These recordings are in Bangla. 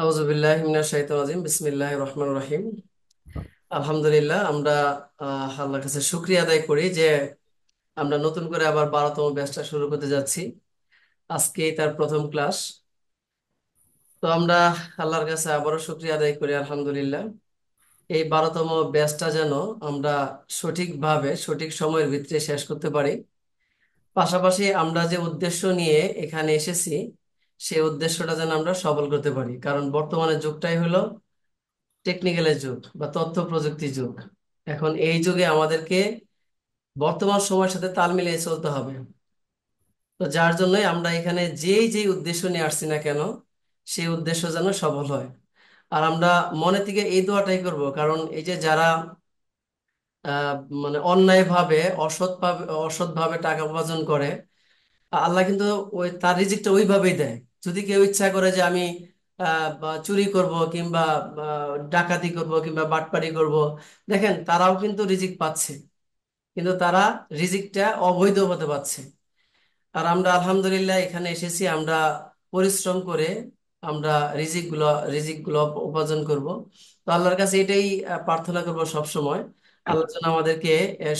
আউজুবিল্লাহ মিনা শাহিদ আজিম বিসমিল্লাহ রহমান রহিম আলহামদুলিল্লাহ আমরা আল্লাহর কাছে শুক্রিয়া আদায় করি যে আমরা নতুন করে আবার বারোতম ব্যাচটা শুরু করতে যাচ্ছি আজকে তার প্রথম ক্লাস তো আমরা আল্লাহর কাছে আবারও শুক্রিয়া আদায় করি আলহামদুলিল্লাহ এই বারোতম ব্যাচটা যেন আমরা সঠিকভাবে সঠিক সময়ের ভিত্তিতে শেষ করতে পারি পাশাপাশি আমরা যে উদ্দেশ্য নিয়ে এখানে এসেছি সেই উদ্দেশ্যটা যেন আমরা সফল করতে পারি কারণ বর্তমানে যুগটাই হলো টেকনিক্যালের যুগ বা তথ্য প্রযুক্তি যুগ এখন এই যুগে আমাদেরকে বর্তমান সময়ের সাথে তাল মিলিয়ে চলতে হবে তো যার জন্যই আমরা এখানে যেই যেই উদ্দেশ্য নিয়ে আসছি না কেন সেই উদ্দেশ্য যেন সফল হয় আর আমরা মনে থেকে এই দোয়াটাই করব কারণ এই যে যারা মানে অন্যায়ভাবে অসৎ অসৎভাবে টাকা উপার্জন করে আল্লাহ কিন্তু ওই তার রিজিকটা ওইভাবেই দেয় যদি কেউ ইচ্ছা করে যে আমি চুরি করব কিংবা ডাকাতি করব কিংবা বাটপাটি করব দেখেন তারাও কিন্তু রিজিক পাচ্ছে কিন্তু তারা রিজিকটা অবৈধ হতে পারছে আর আমরা আলহামদুলিল্লাহ এখানে এসেছি আমরা পরিশ্রম করে আমরা রিজিকগুলো রিজিকগুলো উপার্জন করব তো আল্লাহর কাছে এটাই প্রার্থনা করবো সবসময় আল্লাহ যেন আমাদেরকে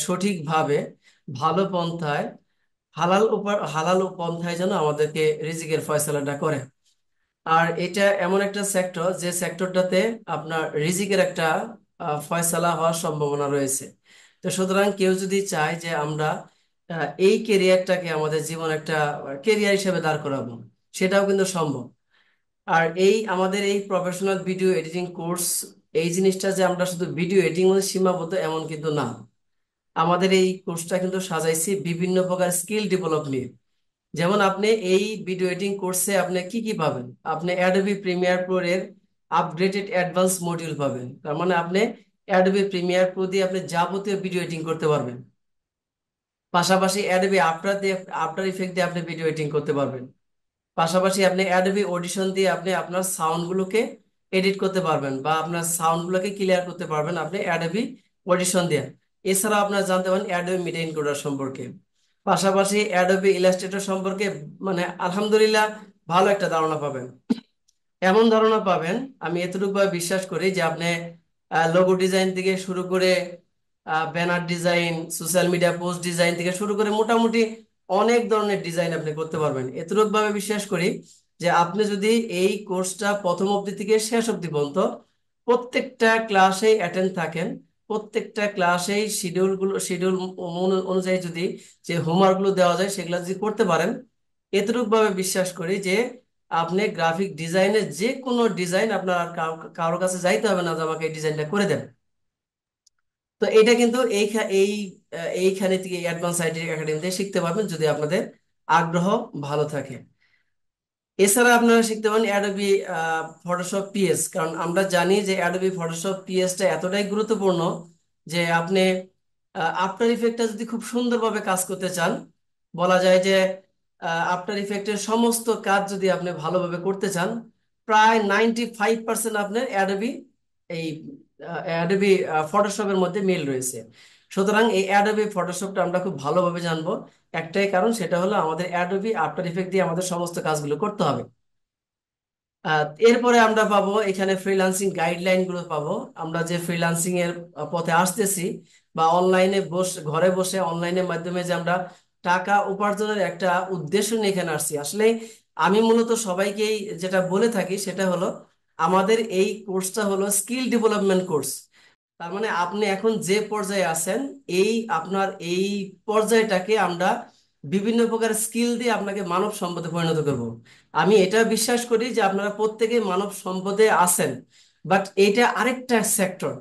সঠিকভাবে ভালো পন্থায় হালাল উপর হালাল পন্থায় যেন আমাদেরকে রিজিকের ফয়সালাটা করে আর এটা এমন একটা সেক্টর যে সেক্টরটাতে আপনার রিজিকের একটা ফয়সালা হওয়ার সম্ভাবনা রয়েছে তো সুতরাং কেউ যদি চায় যে আমরা এই কেরিয়ারটাকে আমাদের জীবন একটা কেরিয়ার হিসেবে দাঁড় করাবো সেটাও কিন্তু সম্ভব আর এই আমাদের এই প্রফেশনাল ভিডিও এডিটিং কোর্স এই জিনিসটা যে আমরা শুধু ভিডিও এডিটিং মধ্যে সীমাবদ্ধ এমন কিন্তু না আমাদের এই কোর্সটা কিন্তু সাজাইছি বিভিন্ন প্রকার স্কিল ডেভেলপ নিয়ে যেমন আপনি এই ভিডিও এডিটিং কোর্সে আপনি কি কি পাবেন আপনি অ্যাডোবি প্রিমিয়ার প্রো এর আপগ্রেডেড অ্যাডভান্স মডিউল পাবেন তার মানে আপনি অ্যাডোবি প্রিমিয়ার প্রো দিয়ে আপনি যাবতীয় ভিডিও এডিটিং করতে পারবেন পাশাপাশি অ্যাডোবি আফটার দিয়ে আফটার ইফেক্ট দিয়ে আপনি ভিডিও এডিটিং করতে পারবেন পাশাপাশি আপনি অ্যাডোবি অডিশন দিয়ে আপনি আপনার সাউন্ডগুলোকে এডিট করতে পারবেন বা আপনার সাউন্ডগুলোকে ক্লিয়ার করতে পারবেন আপনি অ্যাডোবি অডিশন দিয়ে এছাড়া আপনারা জানতে পারেন অ্যাডোবি মিডিয়া ইনকোডার সম্পর্কে পাশাপাশি অ্যাডোবি ইলাস্ট্রেটর সম্পর্কে মানে আলহামদুলিল্লাহ ভালো একটা ধারণা পাবেন এমন ধারণা পাবেন আমি এতটুকুভাবে বিশ্বাস করি যে আপনি লোগো ডিজাইন থেকে শুরু করে banner design social media post design থেকে শুরু করে মোটামুটি অনেক ধরনের ডিজাইন আপনি করতে পারবেন এতটুকুভাবে বিশ্বাস করি যে আপনি যদি এই কোর্সটা প্রথম অবধি থেকে শেষ অবধি পর্যন্ত প্রত্যেকটা ক্লাসে অ্যাটেন্ড থাকেন প্রত্যেকটা ক্লাসেই শিডিউলগুলো শিডিউল অনুযায়ী যদি যে হোমওয়ার্কগুলো দেওয়া যায় সেগুলো যদি করতে পারেন ভাবে বিশ্বাস করি যে আপনি গ্রাফিক ডিজাইনের যে কোনো ডিজাইন আপনার আর কারোর কাছে যাইতে হবে না যে আমাকে এই ডিজাইনটা করে দেন তো এটা কিন্তু এই এই এইখানে থেকে অ্যাডভান্স সাইন্টিফিক একাডেমিতে শিখতে পারবেন যদি আপনাদের আগ্রহ ভালো থাকে এছাড়া আপনারা শিখতে পারেন অ্যাডোবি ফটোশপ পিএস কারণ আমরা জানি যে অ্যাডোবি ফটোশপ পিএসটা এতটাই গুরুত্বপূর্ণ যে আপনি আফটার ইফেক্টটা যদি খুব সুন্দরভাবে কাজ করতে চান বলা যায় যে আফটার ইফেক্টের সমস্ত কাজ যদি আপনি ভালোভাবে করতে চান প্রায় নাইনটি ফাইভ পার্সেন্ট আপনার অ্যাডোবি এই অ্যাডোবি ফটোশপের মধ্যে মিল রয়েছে সুতরাং এই অ্যাডোবি ফটোশপটা আমরা খুব ভালোভাবে জানবো একটাই কারণ সেটা হলো আমাদের অ্যাডোবি আফটার ইফেক্ট দিয়ে আমাদের সমস্ত কাজগুলো করতে হবে এরপরে আমরা পাবো এখানে ফ্রিলান্সিং গাইডলাইন গুলো পাবো আমরা যে ফ্রিলান্সিং এর পথে আসতেছি বা অনলাইনে বসে ঘরে বসে অনলাইনের মাধ্যমে যে আমরা টাকা উপার্জনের একটা উদ্দেশ্য নিয়ে এখানে আসছি আসলে আমি মূলত সবাইকেই যেটা বলে থাকি সেটা হলো আমাদের এই কোর্সটা হলো স্কিল ডেভেলপমেন্ট কোর্স তার মানে আপনি এখন যে পর্যায়ে আছেন এই আপনার এই পর্যায়টাকে আমরা বিভিন্ন প্রকার স্কিল দিয়ে আপনাকে মানব সম্পদে পরিণত করব আমি এটা বিশ্বাস করি যে আপনারা প্রত্যেকে মানব সম্পদে আছেন বাট এটা আরেকটা সেক্টর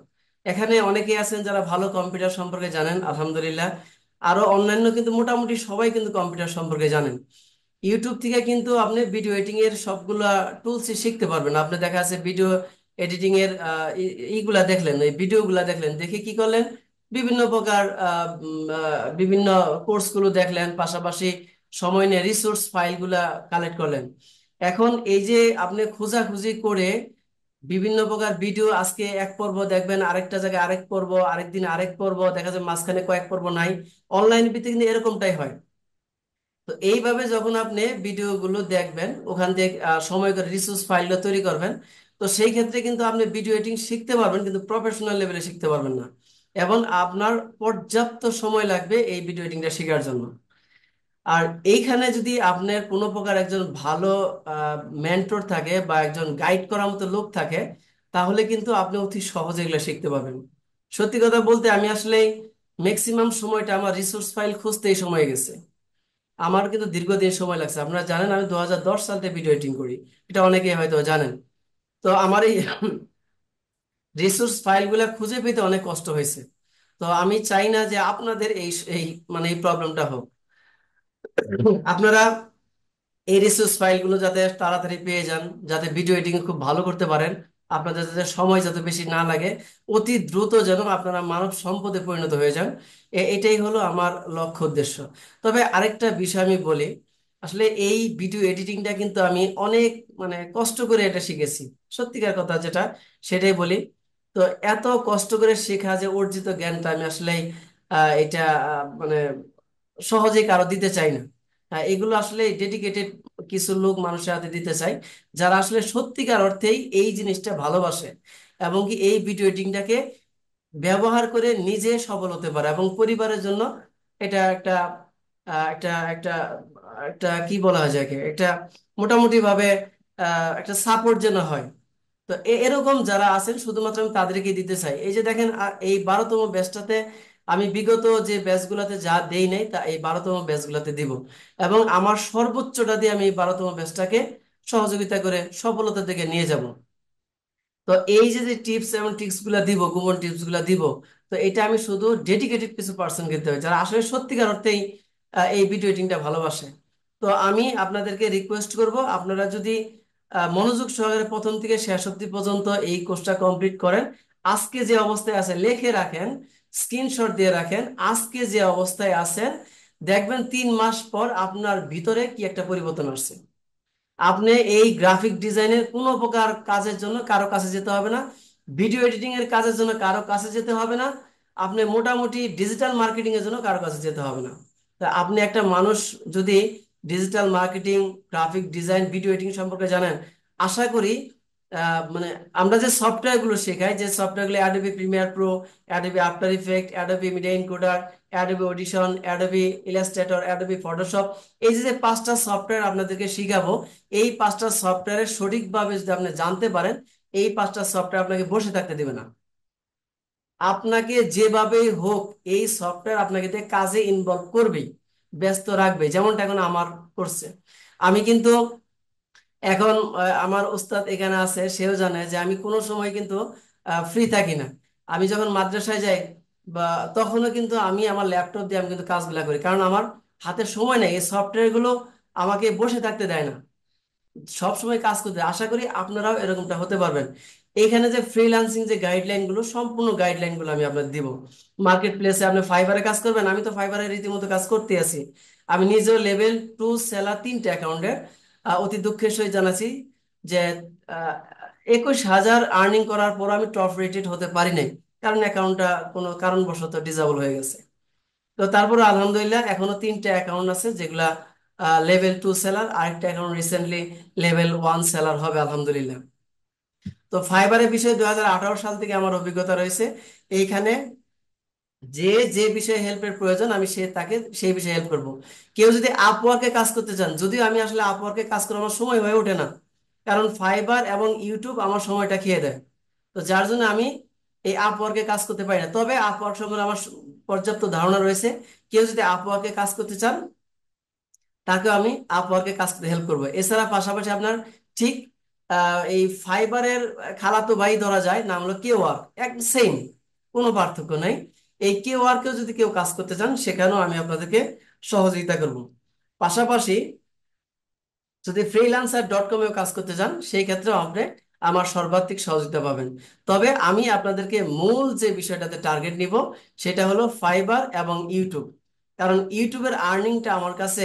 এখানে অনেকে আছেন যারা ভালো কম্পিউটার সম্পর্কে জানেন আলহামদুলিল্লাহ আরো অন্যান্য কিন্তু মোটামুটি সবাই কিন্তু কম্পিউটার সম্পর্কে জানেন ইউটিউব থেকে কিন্তু আপনি ভিডিও এডিটিং এর সবগুলা টুলস শিখতে পারবেন আপনি দেখা যাচ্ছে ভিডিও এডিটিং এর ইগুলা দেখলেন এই ভিডিওগুলা দেখলেন দেখে কি করলেন বিভিন্ন প্রকার বিভিন্ন কোর্সগুলো দেখলেন পাশাপাশি সময় নিয়ে রিসোর্স ফাইলগুলা কালেক্ট করলেন এখন এই যে আপনি খোঁজাখুঁজি করে বিভিন্ন প্রকার ভিডিও আজকে এক পর্ব দেখবেন আরেকটা জায়গায় আরেক পর্ব আরেক দিন আরেক পর্ব দেখা যায় মাঝখানে কয়েক পর্ব নাই অনলাইন ভিত্তিক এরকমটাই হয় তো এইভাবে যখন আপনি ভিডিওগুলো দেখবেন ওখান থেকে সময় করে রিসোর্স ফাইলটা তৈরি করবেন তো সেই ক্ষেত্রে কিন্তু আপনি ভিডিও এডিটিং শিখতে পারবেন কিন্তু প্রফেশনাল লেভেলে শিখতে পারবেন না এবং আপনার পর্যাপ্ত সময় লাগবে এই ভিডিও এডিটিংটা শেখার জন্য আর এইখানে যদি আপনার কোনো প্রকার একজন ভালো মেন্টর থাকে বা একজন গাইড করার মতো লোক থাকে তাহলে কিন্তু আপনি অতি সহজে এগুলো শিখতে পারবেন সত্যি কথা বলতে আমি আসলে ম্যাক্সিমাম সময়টা আমার রিসোর্স ফাইল খুঁজতেই সময় গেছে আমার কিন্তু দীর্ঘদিন সময় লাগছে আপনারা জানেন আমি দু সাল থেকে ভিডিও এডিটিং করি এটা অনেকেই হয়তো জানেন তো আমার এই রিসোর্স ফাইলগুলো খুঁজে পেতে অনেক কষ্ট হয়েছে তো আমি চাই না যে আপনাদের এই এই মানে এই প্রবলেমটা হোক আপনারা এই রিসোর্স ফাইলগুলো যাতে তাড়াতাড়ি পেয়ে যান যাতে ভিডিও এডিটিং খুব ভালো করতে পারেন আপনাদের যাতে সময় যাতে বেশি না লাগে অতি দ্রুত যেন আপনারা মানব সম্পদে পরিণত হয়ে যান এটাই হলো আমার লক্ষ্য উদ্দেশ্য তবে আরেকটা বিষয় আমি বলি আসলে এই ভিডিও এডিটিংটা কিন্তু আমি অনেক মানে কষ্ট করে এটা শিখেছি সত্যিকার কথা যেটা সেটাই বলি তো এত কষ্ট করে শেখা যে অর্জিত জ্ঞানটা আমি আসলে এটা মানে সহজে কারো দিতে চাই না এগুলো আসলে ডেডিকেটেড কিছু লোক মানুষের হাতে দিতে চাই যারা আসলে সত্যিকার অর্থেই এই জিনিসটা ভালোবাসে এবং কি এই ভিডিও এডিংটাকে ব্যবহার করে নিজে সফল হতে পারে এবং পরিবারের জন্য এটা একটা একটা একটা একটা কি বলা হয় যাকে এটা মোটামুটি ভাবে একটা সাপোর্ট যেন হয় তো এরকম যারা আছেন শুধুমাত্র আমি তাদেরকে দিতে চাই এই যে দেখেন এই বারোতম ব্যাচটাতে আমি বিগত যে ব্যাচগুলোতে যা দেই নাই তা এই বারোতম ব্যাচগুলাতে দিব এবং আমার সর্বোচ্চটা দিয়ে আমি এই বারোতম ব্যাচটাকে সহযোগিতা করে সফলতার দিকে নিয়ে যাব তো এই যে যে টিপস এবং টিপসগুলো দিব গোপন টিপসগুলো দিব তো এটা আমি শুধু ডেডিকেটেড কিছু পার্সনকে দিতে হবে যারা আসলে সত্যিকার অর্থেই এই ভিডিও এডিংটা ভালোবাসে তো আমি আপনাদেরকে রিকোয়েস্ট করব আপনারা যদি মনোযোগ সহকারে প্রথম থেকে শেষ অব্দি পর্যন্ত এই কোর্সটা কমপ্লিট করেন আজকে যে অবস্থায় আছে লেখে রাখেন স্ক্রিনশট দিয়ে রাখেন আজকে যে অবস্থায় আছেন দেখবেন তিন মাস পর আপনার ভিতরে কি একটা পরিবর্তন আসছে আপনি এই গ্রাফিক ডিজাইনের কোনো প্রকার কাজের জন্য কারো কাছে যেতে হবে না ভিডিও এডিটিং এর কাজের জন্য কারো কাছে যেতে হবে না আপনি মোটামুটি ডিজিটাল মার্কেটিং এর জন্য কারো কাছে যেতে হবে না আপনি একটা মানুষ যদি digital marketing graphic design video editing সম্পর্কে জানেন আশা করি মানে আমরা যে সফটওয়্যারগুলো শেখাই যে সফটওয়্যারগুলো Adobe Premiere Pro Adobe After Effect Adobe Media Encoder Adobe Audition Adobe Illustrator Adobe Photoshop এই যে পাঁচটা সফটওয়্যার আপনাদেরকে শিখাবো এই পাঁচটা সফটওয়্যারের সঠিকভাবে যদি আপনি জানতে পারেন এই পাঁচটা সফটওয়্যার আপনাকে বসে থাকতে দেবে না আপনাকে যেভাবেই হোক এই সফটওয়্যার আপনাকে কাজে ইনভলভ করবেই ব্যস্ত রাখবে যেমনটা এখন আমার করছে আমি কিন্তু এখন আমার উস্তাদ এখানে আছে সেও জানে যে আমি কোনো সময় কিন্তু ফ্রি থাকি না আমি যখন মাদ্রাসায় যাই বা তখনও কিন্তু আমি আমার ল্যাপটপ দিয়ে আমি কিন্তু কাজগুলা করি কারণ আমার হাতে সময় নেই এই সফটওয়্যারগুলো আমাকে বসে থাকতে দেয় না সবসময় কাজ করতে আশা করি আপনারাও এরকমটা হতে পারবেন এখানে যে ফ্রিল্যান্সিং যে গাইডলাইন গুলো সম্পূর্ণ গাইডলাইন গুলো আমি আপনার দিব মার্কেট প্লেসে আপনি ফাইবারে কাজ করবেন আমি তো ফাইবারে রীতিমতো কাজ করতে আছি আমি নিজের লেভেল টু সেলার তিনটে অ্যাকাউন্টের অতি দুঃখের সহিত জানাচ্ছি যে একুশ হাজার আর্নিং করার পর আমি টপ রেটেড হতে পারি নাই কারণ অ্যাকাউন্টটা কোনো কারণবশত ডিজাবল হয়ে গেছে তো তারপর আলহামদুলিল্লাহ এখনো তিনটা অ্যাকাউন্ট আছে যেগুলা লেভেল টু সেলার আরেকটা এখন রিসেন্টলি লেভেল ওয়ান সেলার হবে আলহামদুলিল্লাহ তো ফাইবারের বিষয়ে দু হাজার সাল থেকে আমার অভিজ্ঞতা রয়েছে এইখানে যে যে বিষয়ে হেল্পের প্রয়োজন আমি সে তাকে সেই বিষয়ে হেল্প করব কেউ যদি আপওয়ার্কে কাজ করতে চান যদিও আমি আসলে আপওয়ার্কে কাজ করে আমার সময় হয়ে ওঠে না কারণ ফাইবার এবং ইউটিউব আমার সময়টা খেয়ে দেয় তো যার জন্য আমি এই আপওয়ার্কে কাজ করতে পারি না তবে আপওয়ার্ক সম্বন্ধে আমার পর্যাপ্ত ধারণা রয়েছে কেউ যদি আপওয়ার্কে কাজ করতে চান তাকে আমি আপওয়ার্কে কাজ করতে হেল্প করবো এছাড়া পাশাপাশি আপনার ঠিক এই ফাইবারের খালাতো ভাই ধরা যায় নাম হলো কে ওয়ার্ক এক সেম কোনো পার্থক্য নাই এই কে ওয়ার্কেও যদি কেউ কাজ করতে চান সেখানেও আমি আপনাদেরকে সহযোগিতা করব পাশাপাশি যদি ফ্রিলান্সার ডট কমেও কাজ করতে চান সেই ক্ষেত্রেও আপনি আমার সর্বাত্মিক সহযোগিতা পাবেন তবে আমি আপনাদেরকে মূল যে বিষয়টাতে টার্গেট নিব সেটা হলো ফাইবার এবং ইউটিউব কারণ ইউটিউবের আর্নিংটা আমার কাছে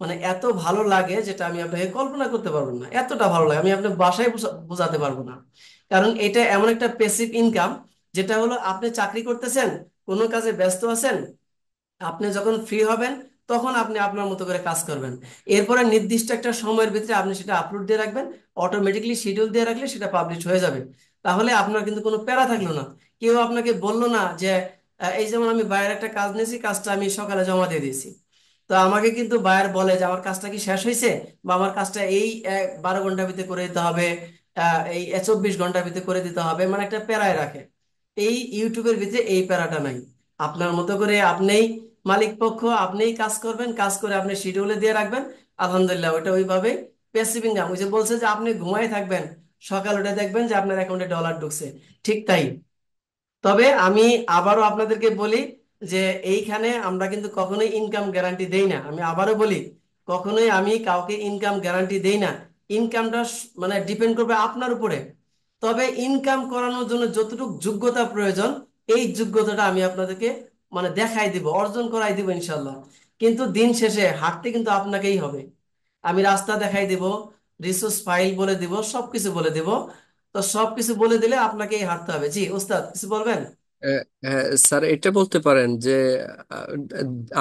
মানে এত ভালো লাগে যেটা আমি আপনাকে কল্পনা করতে পারবো না এতটা ভালো লাগে আমি আপনার বাসায় বোঝাতে পারবো না কারণ এটা এমন একটা পেসিভ ইনকাম যেটা হলো আপনি চাকরি করতেছেন কোনো কাজে ব্যস্ত আছেন আপনি যখন ফ্রি হবেন তখন আপনি আপনার মতো করে কাজ করবেন এরপরে নির্দিষ্ট একটা সময়ের ভিতরে আপনি সেটা আপলোড দিয়ে রাখবেন অটোমেটিকলি শিডিউল দিয়ে রাখলে সেটা পাবলিশ হয়ে যাবে তাহলে আপনার কিন্তু কোনো প্যারা থাকলো না কেউ আপনাকে বললো না যে এই যেমন আমি বাইরে একটা কাজ নিয়েছি কাজটা আমি সকালে জমা দিয়ে দিয়েছি তো আমাকে কিন্তু বায়ার বলে যে আমার কাজটা কি শেষ হয়েছে বা আমার কাজটা এই বারো ঘন্টার ভিতরে করে দিতে হবে এই চব্বিশ ঘন্টার ভিতরে করে দিতে হবে মানে একটা প্যারায় রাখে এই ইউটিউবের ভিতরে এই প্যারাটা নাই আপনার মতো করে আপনি মালিক পক্ষ আপনিই কাজ করবেন কাজ করে আপনি শিডিউলে দিয়ে রাখবেন আলহামদুলিল্লাহ ওটা ওইভাবে প্যাসিভ ইনকাম ওই যে বলছে যে আপনি ঘুমায় থাকবেন সকাল ওটা দেখবেন যে আপনার অ্যাকাউন্টে ডলার ঢুকছে ঠিক তাই তবে আমি আবারও আপনাদেরকে বলি যে এইখানে আমরা কিন্তু কখনোই ইনকাম গ্যারান্টি দেই না আমি আবারও বলি কখনোই আমি কাউকে ইনকাম গ্যারান্টি দেই না ইনকামটা মানে ডিপেন্ড করবে আপনার উপরে তবে ইনকাম করানোর জন্য যতটুকু যোগ্যতা প্রয়োজন এই যোগ্যতাটা আমি আপনাদেরকে মানে দেখাই দিব অর্জন করাই দিব ইনশাল্লাহ কিন্তু দিন শেষে হাঁটতে কিন্তু আপনাকেই হবে আমি রাস্তা দেখাই দিব রিসোর্স ফাইল বলে দিব সবকিছু বলে দিব তো সবকিছু বলে দিলে আপনাকেই হাঁটতে হবে জি ওস্তাদ কিছু বলবেন স্যার এটা বলতে পারেন যে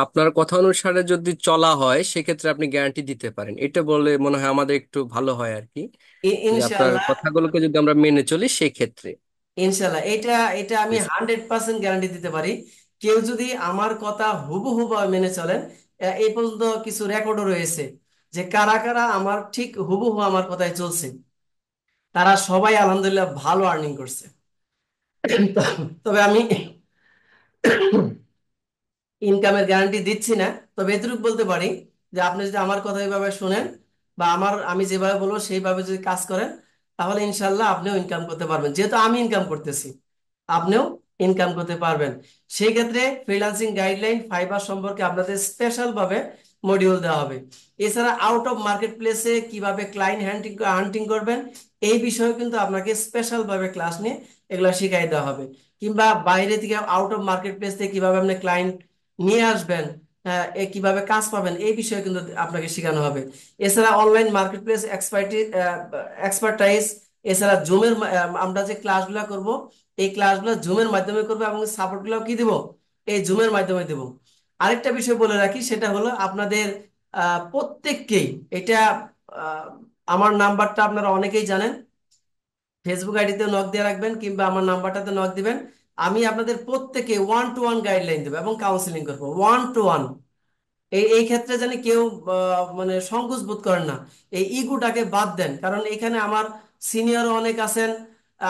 আপনার কথা অনুসারে যদি চলা হয় সেক্ষেত্রে আপনি গ্যারান্টি দিতে পারেন এটা বলে মনে হয় আমাদের একটু ভালো হয় আর কি যে আপনার ইনশাল্লাহ কথাগুলোকে যদি আমরা মেনে চলি সেক্ষেত্রে ইনশাল্লাহ এটা এটা আমি হান্ড্রেড পার্সেন্ট গ্যারান্টি দিতে পারি কেউ যদি আমার কথা হুবহু মেনে চলেন এই পর্যন্ত কিছু রেকর্ডও রয়েছে যে কারা কারা আমার ঠিক হুবহু আমার কথায় চলছে তারা সবাই আলহামদুলিল্লাহ ভালো আর্নিং করছে তবে আমি ইনকামের গ্যারান্টি দিচ্ছি না তবে এতটুক বলতে পারি যে আপনি যদি আমার কথা এইভাবে শুনেন বা আমার আমি যেভাবে বলবো সেইভাবে যদি কাজ করেন তাহলে ইনশাল্লাহ আপনিও ইনকাম করতে পারবেন যেহেতু আমি ইনকাম করতেছি আপনিও ইনকাম করতে পারবেন সেই ক্ষেত্রে ফ্রিলান্সিং গাইডলাইন ফাইবার সম্পর্কে আপনাদের স্পেশালভাবে মডিউল দেওয়া হবে এছাড়া আউট অফ মার্কেট প্লেসে কিভাবে ক্লাইন্ট হ্যান্টিং হান্টিং করবেন এই বিষয়ে কিন্তু আপনাকে স্পেশালভাবে ক্লাস নিয়ে এগুলো শিখাই দেওয়া হবে কিংবা বাইরে থেকে আউট অফ মার্কেট প্লেস থেকে কিভাবে আপনি ক্লায়েন্ট নিয়ে আসবেন এ কিভাবে কাজ পাবেন এই বিষয়ে কিন্তু আপনাকে শেখানো হবে এছাড়া অনলাইন মার্কেট প্লেস এক্সপার্টি এক্সপার্টাইজ এছাড়া জুমের আমরা যে ক্লাসগুলো করব এই ক্লাসগুলো জুমের মাধ্যমে করবো এবং সাপোর্টগুলো কি দিব এই জুমের মাধ্যমে দেব আরেকটা বিষয় বলে রাখি সেটা হলো আপনাদের প্রত্যেককেই এটা আমার নাম্বারটা আপনারা অনেকেই জানেন ফেসবুক আইডিতে নক দিয়ে রাখবেন কিংবা আমার নাম্বারটাতে নক দিবেন আমি আপনাদের প্রত্যেকে ওয়ান টু ওয়ান গাইডলাইন দেবো এবং কাউন্সিলিং করবো ওয়ান টু ওয়ান এই এই ক্ষেত্রে যেন কেউ মানে সংকোচ বোধ করেন না এই ইগুটাকে বাদ দেন কারণ এখানে আমার সিনিয়র অনেক আছেন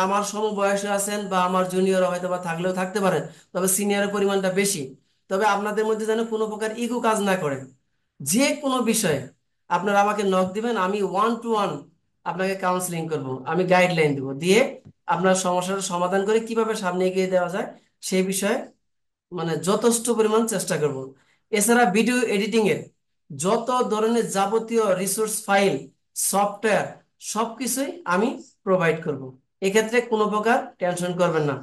আমার সমবয়সে আছেন বা আমার জুনিয়র হয়তো বা থাকলেও থাকতে পারেন তবে সিনিয়রের পরিমাণটা বেশি তবে আপনাদের মধ্যে যেন কোনো প্রকার ইগো কাজ না করে যে কোনো বিষয়ে আপনারা আমাকে নক দিবেন আমি ওয়ান টু ওয়ান আপনাকে কাউন্সিলিং করব আমি গাইডলাইন দেব দিয়ে আপনার সমস্যাটা সমাধান করে কিভাবে সামনে এগিয়ে দেওয়া যায় সেই বিষয়ে মানে যথেষ্ট পরিমাণ চেষ্টা করব এছাড়া ভিডিও এডিটিং এর যত ধরনের যাবতীয় রিসোর্স ফাইল সফটওয়্যার সবকিছুই আমি প্রোভাইড করব এক্ষেত্রে কোনো প্রকার টেনশন করবেন না